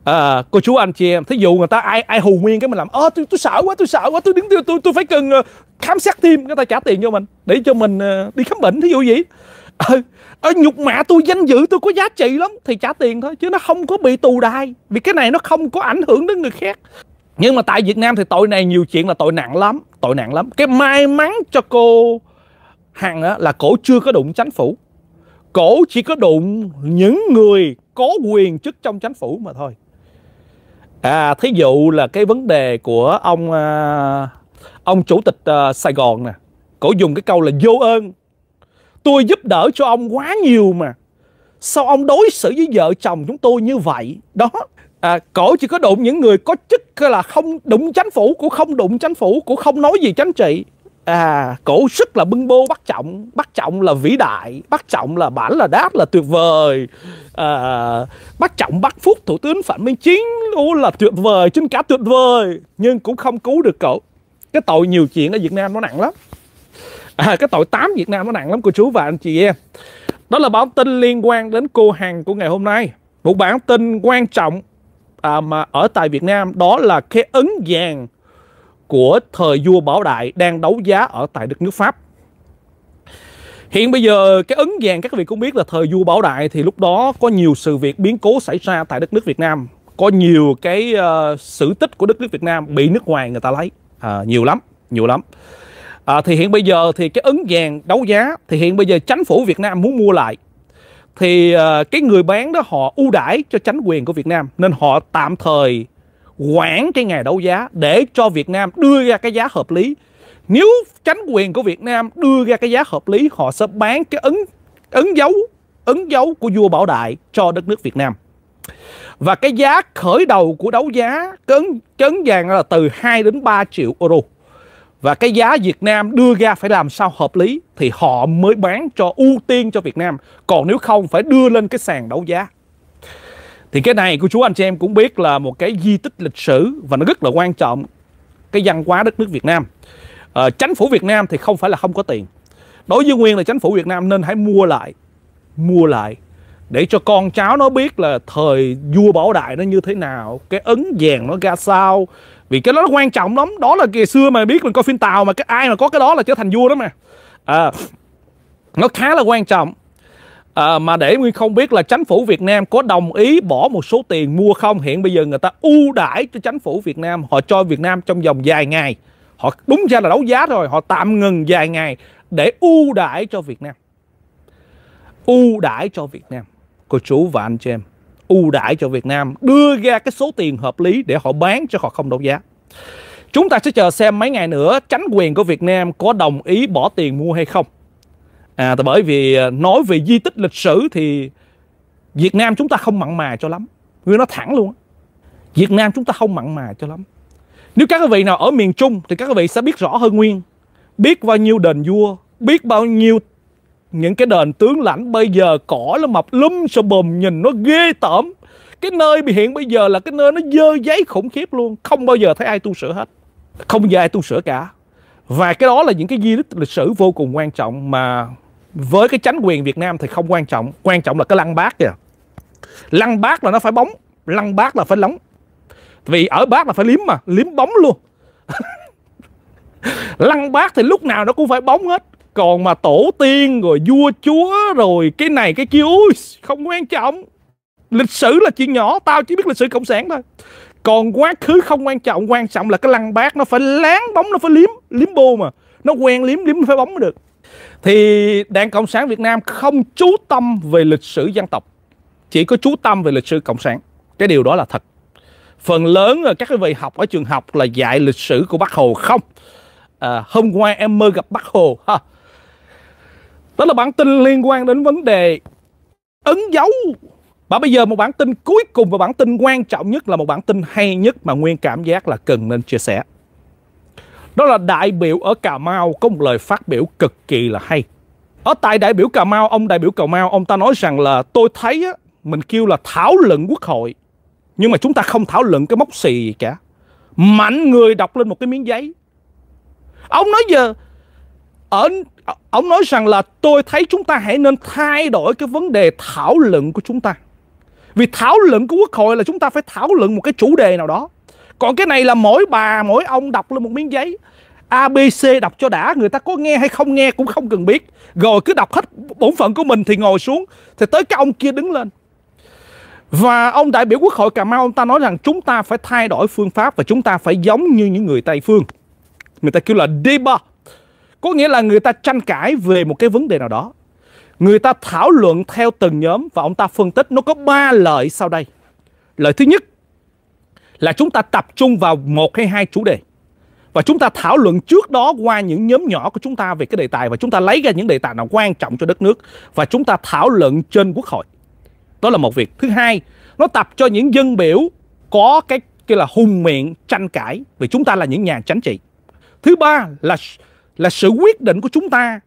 à, cô chú anh chị em thí dụ người ta ai ai hù nguyên cái mình làm ơ tôi tôi sợ quá tôi sợ quá tôi đứng tôi tôi, phải cần ờ, khám xét tim người ta trả tiền cho mình để cho mình ờ, đi khám bệnh thí dụ vậy ờ, à, nhục mạ tôi danh dự tôi có giá trị lắm thì trả tiền thôi chứ nó không có bị tù đài vì cái này nó không có ảnh hưởng đến người khác nhưng mà tại Việt Nam thì tội này nhiều chuyện là tội nặng lắm tội nặng lắm cái may mắn cho cô Hằng là cổ chưa có đụng chánh phủ cổ chỉ có đụng những người có quyền chức trong chánh phủ mà thôi à thí dụ là cái vấn đề của ông à, ông chủ tịch à, Sài Gòn nè cổ dùng cái câu là vô ơn tôi giúp đỡ cho ông quá nhiều mà sao ông đối xử với vợ chồng chúng tôi như vậy đó à, cổ chỉ có đụng những người có chức là không đụng chánh phủ cổ không đụng chánh phủ cổ không nói gì chánh trị à cổ sức là bưng bô bắt trọng bắt trọng là vĩ đại bắt trọng là bản là đáp là tuyệt vời à, bắt trọng bắt phúc thủ tướng phạm minh chính ô là tuyệt vời trên cả tuyệt vời nhưng cũng không cứu được cậu cái tội nhiều chuyện ở việt nam nó nặng lắm à, cái tội tám việt nam nó nặng lắm cô chú và anh chị em đó là báo tin liên quan đến cô hàng của ngày hôm nay một bản tin quan trọng à, mà ở tại việt nam đó là cái ấn vàng của thời vua Bảo Đại đang đấu giá ở tại đất nước Pháp. Hiện bây giờ cái ấn vàng các vị cũng biết là thời vua Bảo Đại thì lúc đó có nhiều sự việc biến cố xảy ra tại đất nước Việt Nam. Có nhiều cái uh, sự tích của đất nước Việt Nam bị nước ngoài người ta lấy. À, nhiều lắm, nhiều lắm. À, thì hiện bây giờ thì cái ấn vàng đấu giá thì hiện bây giờ Chánh phủ Việt Nam muốn mua lại thì uh, cái người bán đó họ ưu đãi cho Chánh quyền của Việt Nam nên họ tạm thời quản cái ngày đấu giá để cho Việt Nam đưa ra cái giá hợp lý. Nếu chính quyền của Việt Nam đưa ra cái giá hợp lý, họ sẽ bán cái ấn ấn dấu ấn dấu của vua Bảo Đại cho đất nước Việt Nam. Và cái giá khởi đầu của đấu giá cấn cấn vàng là từ 2 đến 3 triệu euro. Và cái giá Việt Nam đưa ra phải làm sao hợp lý thì họ mới bán cho ưu tiên cho Việt Nam. Còn nếu không phải đưa lên cái sàn đấu giá thì cái này cô chú anh chị em cũng biết là một cái di tích lịch sử và nó rất là quan trọng cái văn hóa đất nước Việt Nam à, chánh phủ Việt Nam thì không phải là không có tiền đối với Nguyên là chánh phủ Việt Nam nên hãy mua lại mua lại để cho con cháu nó biết là thời vua Bảo Đại nó như thế nào cái ấn vàng nó ra sao vì cái đó nó quan trọng lắm đó là ngày xưa mà biết mình coi phim tàu mà cái ai mà có cái đó là trở thành vua đó mà à, nó khá là quan trọng à, mà để nguyên không biết là chính phủ Việt Nam có đồng ý bỏ một số tiền mua không hiện bây giờ người ta ưu đãi cho chính phủ Việt Nam họ cho Việt Nam trong vòng dài ngày họ đúng ra là đấu giá rồi họ tạm ngừng dài ngày để ưu đãi cho Việt Nam ưu đãi cho Việt Nam cô chú và anh chị em ưu đãi cho Việt Nam đưa ra cái số tiền hợp lý để họ bán cho họ không đấu giá chúng ta sẽ chờ xem mấy ngày nữa chính quyền của Việt Nam có đồng ý bỏ tiền mua hay không à, tại bởi vì à, nói về di tích lịch sử thì Việt Nam chúng ta không mặn mà cho lắm Nguyên nó thẳng luôn Việt Nam chúng ta không mặn mà cho lắm Nếu các vị nào ở miền Trung Thì các vị sẽ biết rõ hơn Nguyên Biết bao nhiêu đền vua Biết bao nhiêu những cái đền tướng lãnh Bây giờ cỏ nó mọc lum sơ bùm Nhìn nó ghê tởm Cái nơi bị hiện bây giờ là cái nơi nó dơ giấy khủng khiếp luôn Không bao giờ thấy ai tu sửa hết Không bao giờ ai tu sửa cả Và cái đó là những cái di tích lịch sử vô cùng quan trọng Mà với cái chánh quyền Việt Nam thì không quan trọng quan trọng là cái lăng bác kìa lăng bác là nó phải bóng lăng bác là phải lóng vì ở bác là phải liếm mà liếm bóng luôn lăng bác thì lúc nào nó cũng phải bóng hết còn mà tổ tiên rồi vua chúa rồi cái này cái kia ui không quan trọng lịch sử là chuyện nhỏ tao chỉ biết lịch sử cộng sản thôi còn quá khứ không quan trọng quan trọng là cái lăng bác nó phải láng bóng nó phải liếm liếm bô mà nó quen liếm liếm phải bóng mới được thì Đảng Cộng sản Việt Nam không chú tâm về lịch sử dân tộc, chỉ có chú tâm về lịch sử cộng sản. Cái điều đó là thật. Phần lớn ờ, các cái vị học ở trường học là dạy lịch sử của Bác Hồ không. À, hôm qua em mơ gặp Bác Hồ ha. Đó là bản tin liên quan đến vấn đề ấn dấu và bây giờ một bản tin cuối cùng và bản tin quan trọng nhất là một bản tin hay nhất mà Nguyên cảm giác là cần nên chia sẻ. Đó là đại biểu ở Cà Mau có một lời phát biểu cực kỳ là hay. Ở tại đại biểu Cà Mau, ông đại biểu Cà Mau, ông ta nói rằng là tôi thấy á, mình kêu là thảo luận quốc hội. Nhưng mà chúng ta không thảo luận cái mốc xì gì cả. Mạnh người đọc lên một cái miếng giấy. Ông nói giờ, ở ông nói rằng là tôi thấy chúng ta hãy nên thay đổi cái vấn đề thảo luận của chúng ta. Vì thảo luận của quốc hội là chúng ta phải thảo luận một cái chủ đề nào đó còn cái này là mỗi bà mỗi ông đọc lên một miếng giấy ABC đọc cho đã người ta có nghe hay không nghe cũng không cần biết rồi cứ đọc hết bổn phận của mình thì ngồi xuống thì tới cái ông kia đứng lên và ông đại biểu Quốc hội Cà Mau ông ta nói rằng chúng ta phải thay đổi phương pháp và chúng ta phải giống như những người Tây phương người ta kêu là debate có nghĩa là người ta tranh cãi về một cái vấn đề nào đó người ta thảo luận theo từng nhóm và ông ta phân tích nó có ba lợi sau đây lợi thứ nhất là chúng ta tập trung vào một hay hai chủ đề và chúng ta thảo luận trước đó qua những nhóm nhỏ của chúng ta về cái đề tài và chúng ta lấy ra những đề tài nào quan trọng cho đất nước và chúng ta thảo luận trên quốc hội đó là một việc thứ hai nó tập cho những dân biểu có cái kia là hùng miệng tranh cãi vì chúng ta là những nhà chính trị thứ ba là là sự quyết định của chúng ta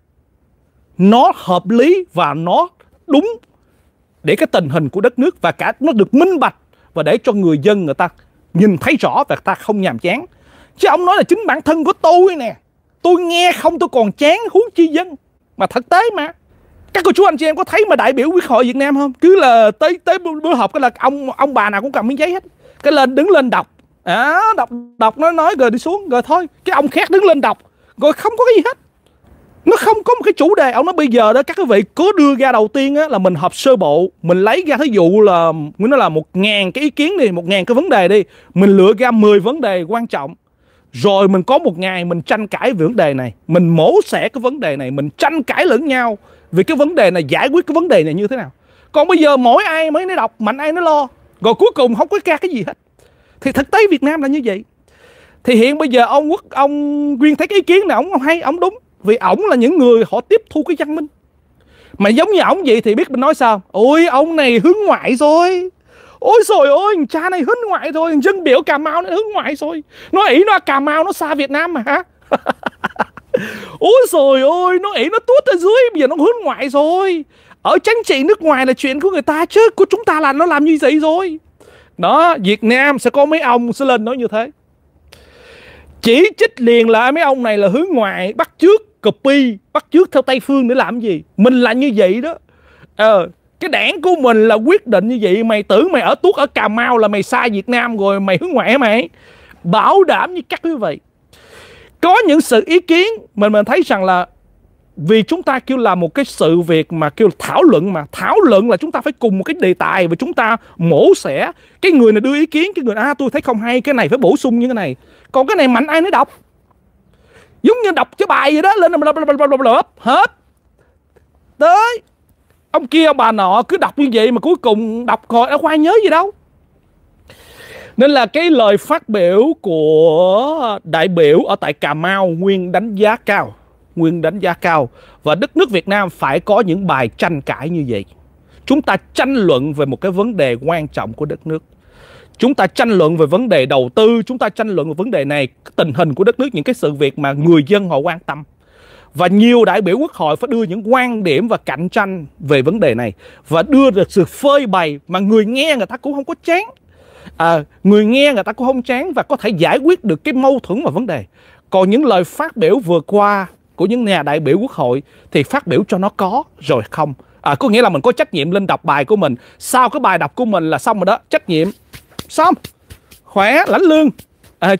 nó hợp lý và nó đúng để cái tình hình của đất nước và cả nó được minh bạch và để cho người dân người ta nhìn thấy rõ và ta không nhàm chán chứ ông nói là chính bản thân của tôi nè tôi nghe không tôi còn chán huống chi dân mà thực tế mà các cô chú anh chị em có thấy mà đại biểu quốc hội Việt Nam không cứ là tới tới buổi họp cái là ông ông bà nào cũng cầm miếng giấy hết cái lên đứng lên đọc à, đọc đọc nó nói rồi đi xuống rồi thôi cái ông khác đứng lên đọc rồi không có cái gì hết nó không có một cái chủ đề ông nói bây giờ đó các quý vị cứ đưa ra đầu tiên á, là mình họp sơ bộ mình lấy ra thí dụ là nó là một ngàn cái ý kiến đi một ngàn cái vấn đề đi mình lựa ra 10 vấn đề quan trọng rồi mình có một ngày mình tranh cãi về vấn đề này mình mổ xẻ cái vấn đề này mình tranh cãi lẫn nhau vì cái vấn đề này giải quyết cái vấn đề này như thế nào còn bây giờ mỗi ai mới nó đọc mạnh ai nó lo rồi cuối cùng không có ra cái gì hết thì thực tế việt nam là như vậy thì hiện bây giờ ông quốc ông quyên thấy cái ý kiến này ông hay ông đúng vì ổng là những người họ tiếp thu cái văn minh mà giống như ổng vậy thì biết mình nói sao ôi ông này hướng ngoại rồi ôi rồi ôi cha này hướng ngoại thôi dân biểu cà mau nó hướng ngoại rồi nó ý nó cà mau nó xa việt nam mà hả ôi rồi ôi nó ý nó tuốt ở dưới bây giờ nó hướng ngoại rồi ở chính trị nước ngoài là chuyện của người ta chứ của chúng ta là nó làm như vậy rồi đó việt nam sẽ có mấy ông sẽ lên nói như thế chỉ trích liền là mấy ông này là hướng ngoại bắt trước copy bắt chước theo tây phương để làm gì mình là như vậy đó ờ cái đảng của mình là quyết định như vậy mày tưởng mày ở tuốt ở cà mau là mày sai việt nam rồi mày hướng ngoại mày bảo đảm như các quý vị có những sự ý kiến mình mình thấy rằng là vì chúng ta kêu là một cái sự việc mà kêu thảo luận mà thảo luận là chúng ta phải cùng một cái đề tài và chúng ta mổ xẻ cái người này đưa ý kiến cái người a à, tôi thấy không hay cái này phải bổ sung như cái này còn cái này mạnh ai nó đọc giống như đọc cái bài gì đó lên hết tới ông kia ông bà nọ cứ đọc như vậy mà cuối cùng đọc coi nó có nhớ gì đâu nên là cái lời phát biểu của đại biểu ở tại Cà Mau Nguyên đánh giá cao Nguyên đánh giá cao Và đất nước Việt Nam phải có những bài tranh cãi như vậy Chúng ta tranh luận về một cái vấn đề quan trọng của đất nước chúng ta tranh luận về vấn đề đầu tư chúng ta tranh luận về vấn đề này tình hình của đất nước những cái sự việc mà người dân họ quan tâm và nhiều đại biểu quốc hội phải đưa những quan điểm và cạnh tranh về vấn đề này và đưa được sự phơi bày mà người nghe người ta cũng không có chán à, người nghe người ta cũng không chán và có thể giải quyết được cái mâu thuẫn và vấn đề còn những lời phát biểu vừa qua của những nhà đại biểu quốc hội thì phát biểu cho nó có rồi không à, có nghĩa là mình có trách nhiệm lên đọc bài của mình sau cái bài đọc của mình là xong rồi đó trách nhiệm xong khỏe lãnh lương à,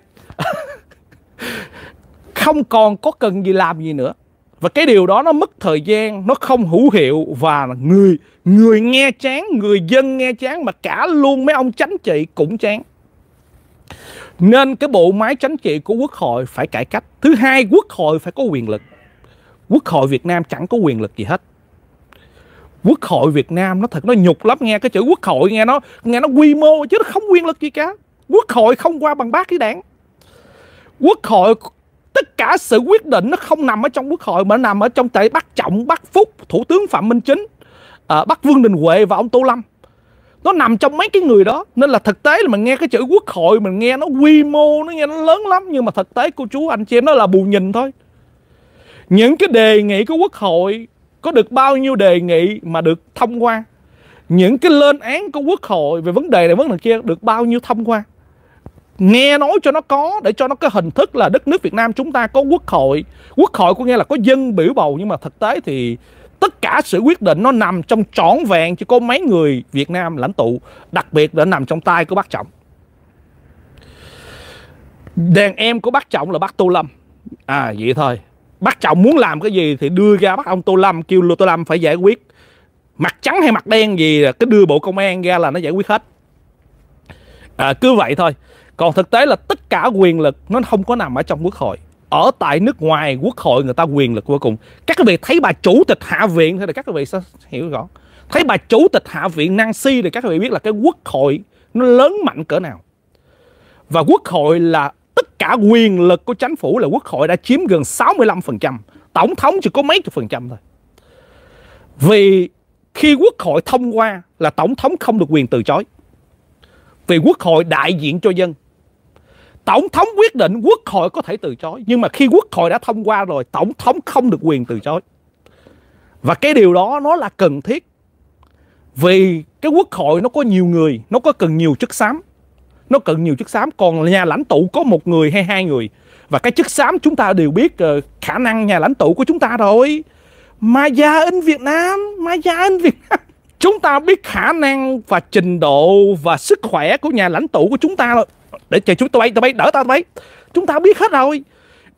không còn có cần gì làm gì nữa và cái điều đó nó mất thời gian nó không hữu hiệu và người người nghe chán người dân nghe chán mà cả luôn mấy ông chánh trị cũng chán nên cái bộ máy chính trị của quốc hội phải cải cách thứ hai quốc hội phải có quyền lực quốc hội việt nam chẳng có quyền lực gì hết quốc hội Việt Nam nó thật nó nhục lắm nghe cái chữ quốc hội nghe nó nghe nó quy mô chứ nó không quyền lực gì cả quốc hội không qua bằng bác cái đảng quốc hội tất cả sự quyết định nó không nằm ở trong quốc hội mà nó nằm ở trong tại bác trọng bác phúc thủ tướng phạm minh chính à, bác vương đình huệ và ông tô lâm nó nằm trong mấy cái người đó nên là thực tế là mình nghe cái chữ quốc hội mình nghe nó quy mô nó nghe nó lớn lắm nhưng mà thực tế cô chú anh chị em nó là bù nhìn thôi những cái đề nghị của quốc hội có được bao nhiêu đề nghị mà được thông qua những cái lên án của quốc hội về vấn đề này vấn đề kia được bao nhiêu thông qua nghe nói cho nó có để cho nó cái hình thức là đất nước Việt Nam chúng ta có quốc hội quốc hội có nghe là có dân biểu bầu nhưng mà thực tế thì tất cả sự quyết định nó nằm trong trọn vẹn chỉ có mấy người Việt Nam lãnh tụ đặc biệt là nằm trong tay của bác Trọng đàn em của bác Trọng là bác tu Lâm à vậy thôi bác chồng muốn làm cái gì thì đưa ra bác ông tô lâm kêu tô lâm phải giải quyết mặt trắng hay mặt đen gì là cứ đưa bộ công an ra là nó giải quyết hết à, cứ vậy thôi còn thực tế là tất cả quyền lực nó không có nằm ở trong quốc hội ở tại nước ngoài quốc hội người ta quyền lực vô cùng các quý vị thấy bà chủ tịch hạ viện thì các quý vị sẽ hiểu rõ thấy bà chủ tịch hạ viện Nancy thì các quý vị biết là cái quốc hội nó lớn mạnh cỡ nào và quốc hội là tất cả quyền lực của chính phủ là quốc hội đã chiếm gần 65%, tổng thống chỉ có mấy chục phần trăm thôi. Vì khi quốc hội thông qua là tổng thống không được quyền từ chối. Vì quốc hội đại diện cho dân. Tổng thống quyết định quốc hội có thể từ chối, nhưng mà khi quốc hội đã thông qua rồi, tổng thống không được quyền từ chối. Và cái điều đó nó là cần thiết. Vì cái quốc hội nó có nhiều người, nó có cần nhiều chức xám nó cần nhiều chất xám còn nhà lãnh tụ có một người hay hai người và cái chất xám chúng ta đều biết ờ, khả năng nhà lãnh tụ của chúng ta rồi mà gia in Việt Nam mà gia in Việt Nam chúng ta biết khả năng và trình độ và sức khỏe của nhà lãnh tụ của chúng ta rồi để cho chúng tôi bay tôi bay đỡ tao bay chúng ta biết hết rồi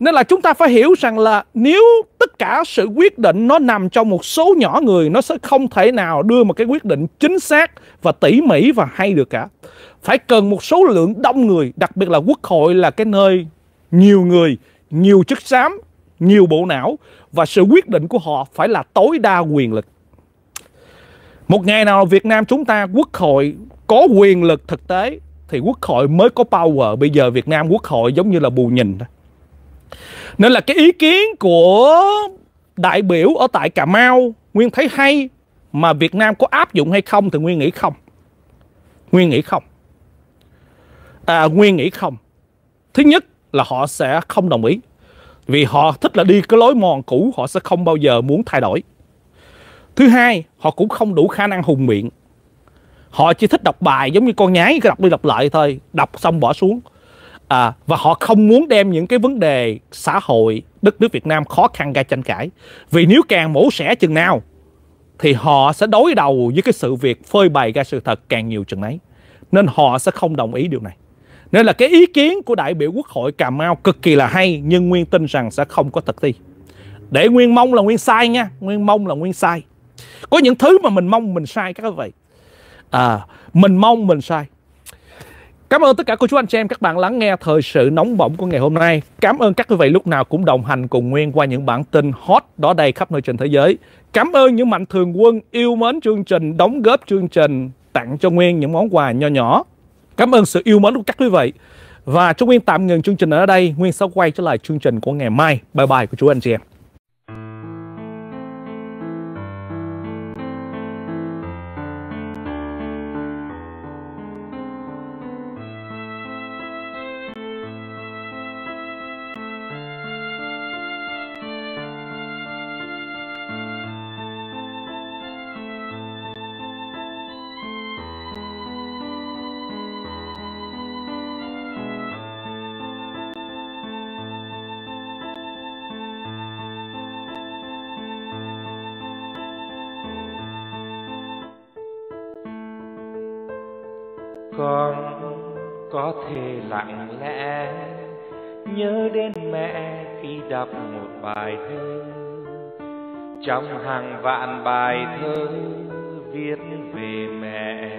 nên là chúng ta phải hiểu rằng là nếu tất cả sự quyết định nó nằm trong một số nhỏ người nó sẽ không thể nào đưa một cái quyết định chính xác và tỉ mỉ và hay được cả. Phải cần một số lượng đông người, đặc biệt là quốc hội là cái nơi nhiều người, nhiều chức xám, nhiều bộ não và sự quyết định của họ phải là tối đa quyền lực. Một ngày nào Việt Nam chúng ta quốc hội có quyền lực thực tế thì quốc hội mới có power. Bây giờ Việt Nam quốc hội giống như là bù nhìn thôi. Nên là cái ý kiến của đại biểu ở tại Cà Mau Nguyên thấy hay mà Việt Nam có áp dụng hay không thì Nguyên nghĩ không. Nguyên nghĩ không. À, Nguyên nghĩ không. Thứ nhất là họ sẽ không đồng ý. Vì họ thích là đi cái lối mòn cũ họ sẽ không bao giờ muốn thay đổi. Thứ hai, họ cũng không đủ khả năng hùng miệng. Họ chỉ thích đọc bài giống như con nhái đọc đi đọc lại thôi, đọc xong bỏ xuống à, và họ không muốn đem những cái vấn đề xã hội đất nước Việt Nam khó khăn ra tranh cãi vì nếu càng mổ xẻ chừng nào thì họ sẽ đối đầu với cái sự việc phơi bày ra sự thật càng nhiều chừng ấy nên họ sẽ không đồng ý điều này nên là cái ý kiến của đại biểu Quốc hội Cà Mau cực kỳ là hay nhưng Nguyên tin rằng sẽ không có thực thi để Nguyên mong là Nguyên sai nha Nguyên mong là Nguyên sai có những thứ mà mình mong mình sai các vị à, mình mong mình sai Cảm ơn tất cả cô chú anh chị em các bạn lắng nghe thời sự nóng bỏng của ngày hôm nay. Cảm ơn các quý vị lúc nào cũng đồng hành cùng Nguyên qua những bản tin hot đó đây khắp nơi trên thế giới. Cảm ơn những mạnh thường quân yêu mến chương trình, đóng góp chương trình, tặng cho Nguyên những món quà nho nhỏ. Cảm ơn sự yêu mến của các quý vị. Và cho Nguyên tạm ngừng chương trình ở đây. Nguyên sẽ quay trở lại chương trình của ngày mai. Bye bye của chú anh chị em.
con có thể lặng lẽ nhớ đến mẹ khi đọc một bài thơ trong hàng vạn bài thơ viết về mẹ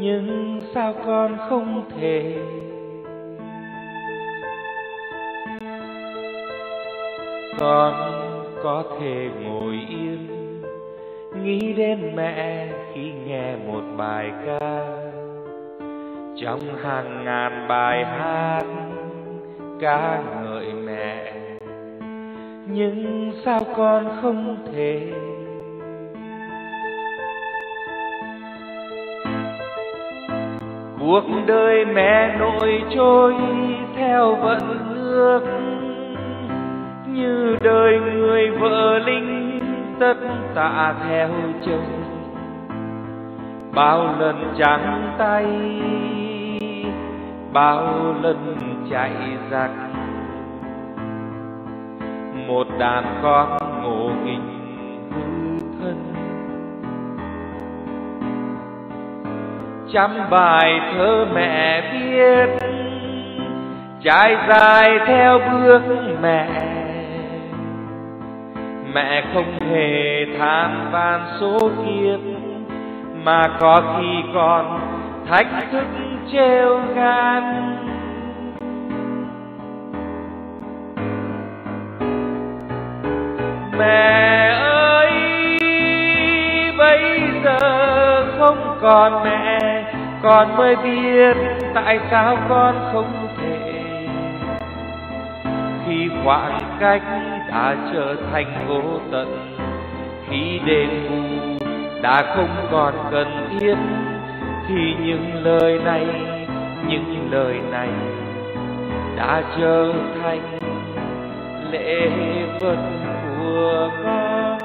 nhưng sao con không thể con có thể ngồi yên nghĩ đến mẹ khi nghe một bài ca trong hàng ngàn bài hát ca ngợi mẹ nhưng sao con không thể cuộc đời mẹ nội trôi theo vận nước như đời người vợ linh ta theo chân bao lần trắng tay bao lần chạy giặc một đàn con ngộ nghịch hư thân trăm bài thơ mẹ viết trải dài theo bước mẹ mẹ không hề than van số kiếp mà có khi còn thách thức trêu gan mẹ ơi bây giờ không còn mẹ con mới biết tại sao con không thể khi khoảng cách đã trở thành vô tận khi đền bù đã không còn cần thiết thì những lời này những lời này đã trở thành lễ vật của con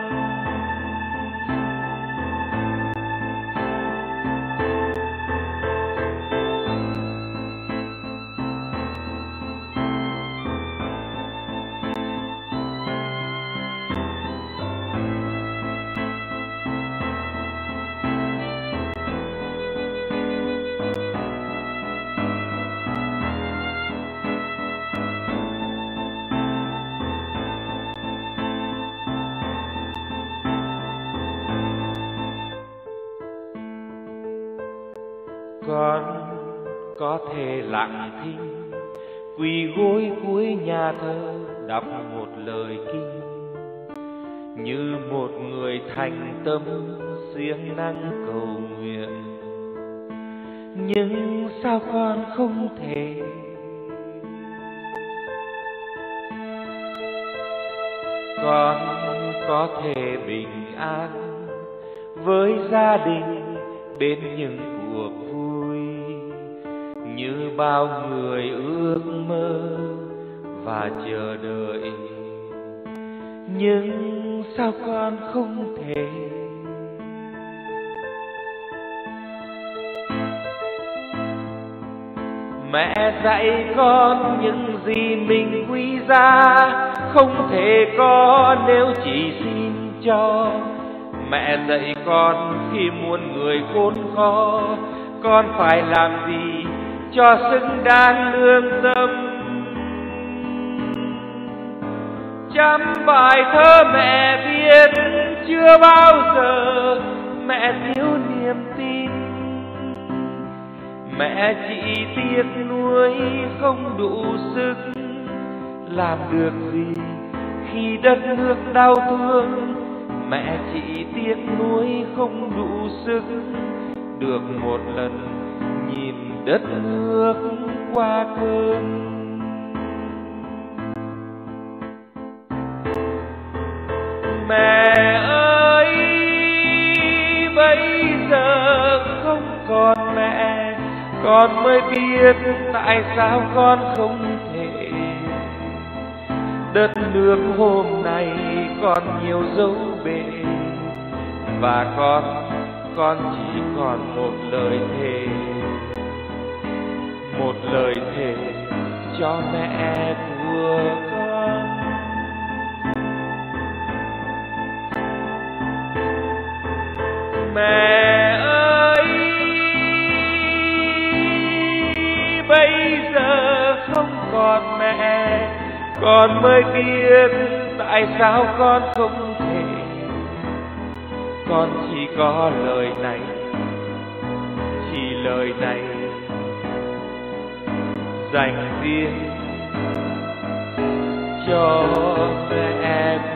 con có thể lặng thinh quỳ gối cuối nhà thơ đọc một lời kinh như một người thành tâm siêng năng cầu nguyện nhưng sao con không thể
con có thể bình
an với gia đình bên những bao người ước mơ và chờ đợi nhưng sao con không thể mẹ dạy con những gì mình quý giá không thể có nếu chỉ xin cho mẹ dạy con khi muốn người khốn khó con phải làm gì cho xứng đáng lương tâm trăm bài thơ mẹ viết chưa bao giờ mẹ thiếu niềm tin mẹ chỉ tiếc nuối không đủ sức làm được gì khi đất nước đau thương mẹ chỉ tiếc nuối không đủ sức được một lần nhìn đất nước qua cơn mẹ ơi bây giờ không còn mẹ con mới biết tại sao con không thể đất nước hôm nay còn nhiều dấu bể và con con chỉ còn một lời thề một lời thề cho mẹ của con mẹ ơi bây giờ không còn mẹ con mới biết tại sao con không thể con chỉ có lời này chỉ lời này dành riêng cho em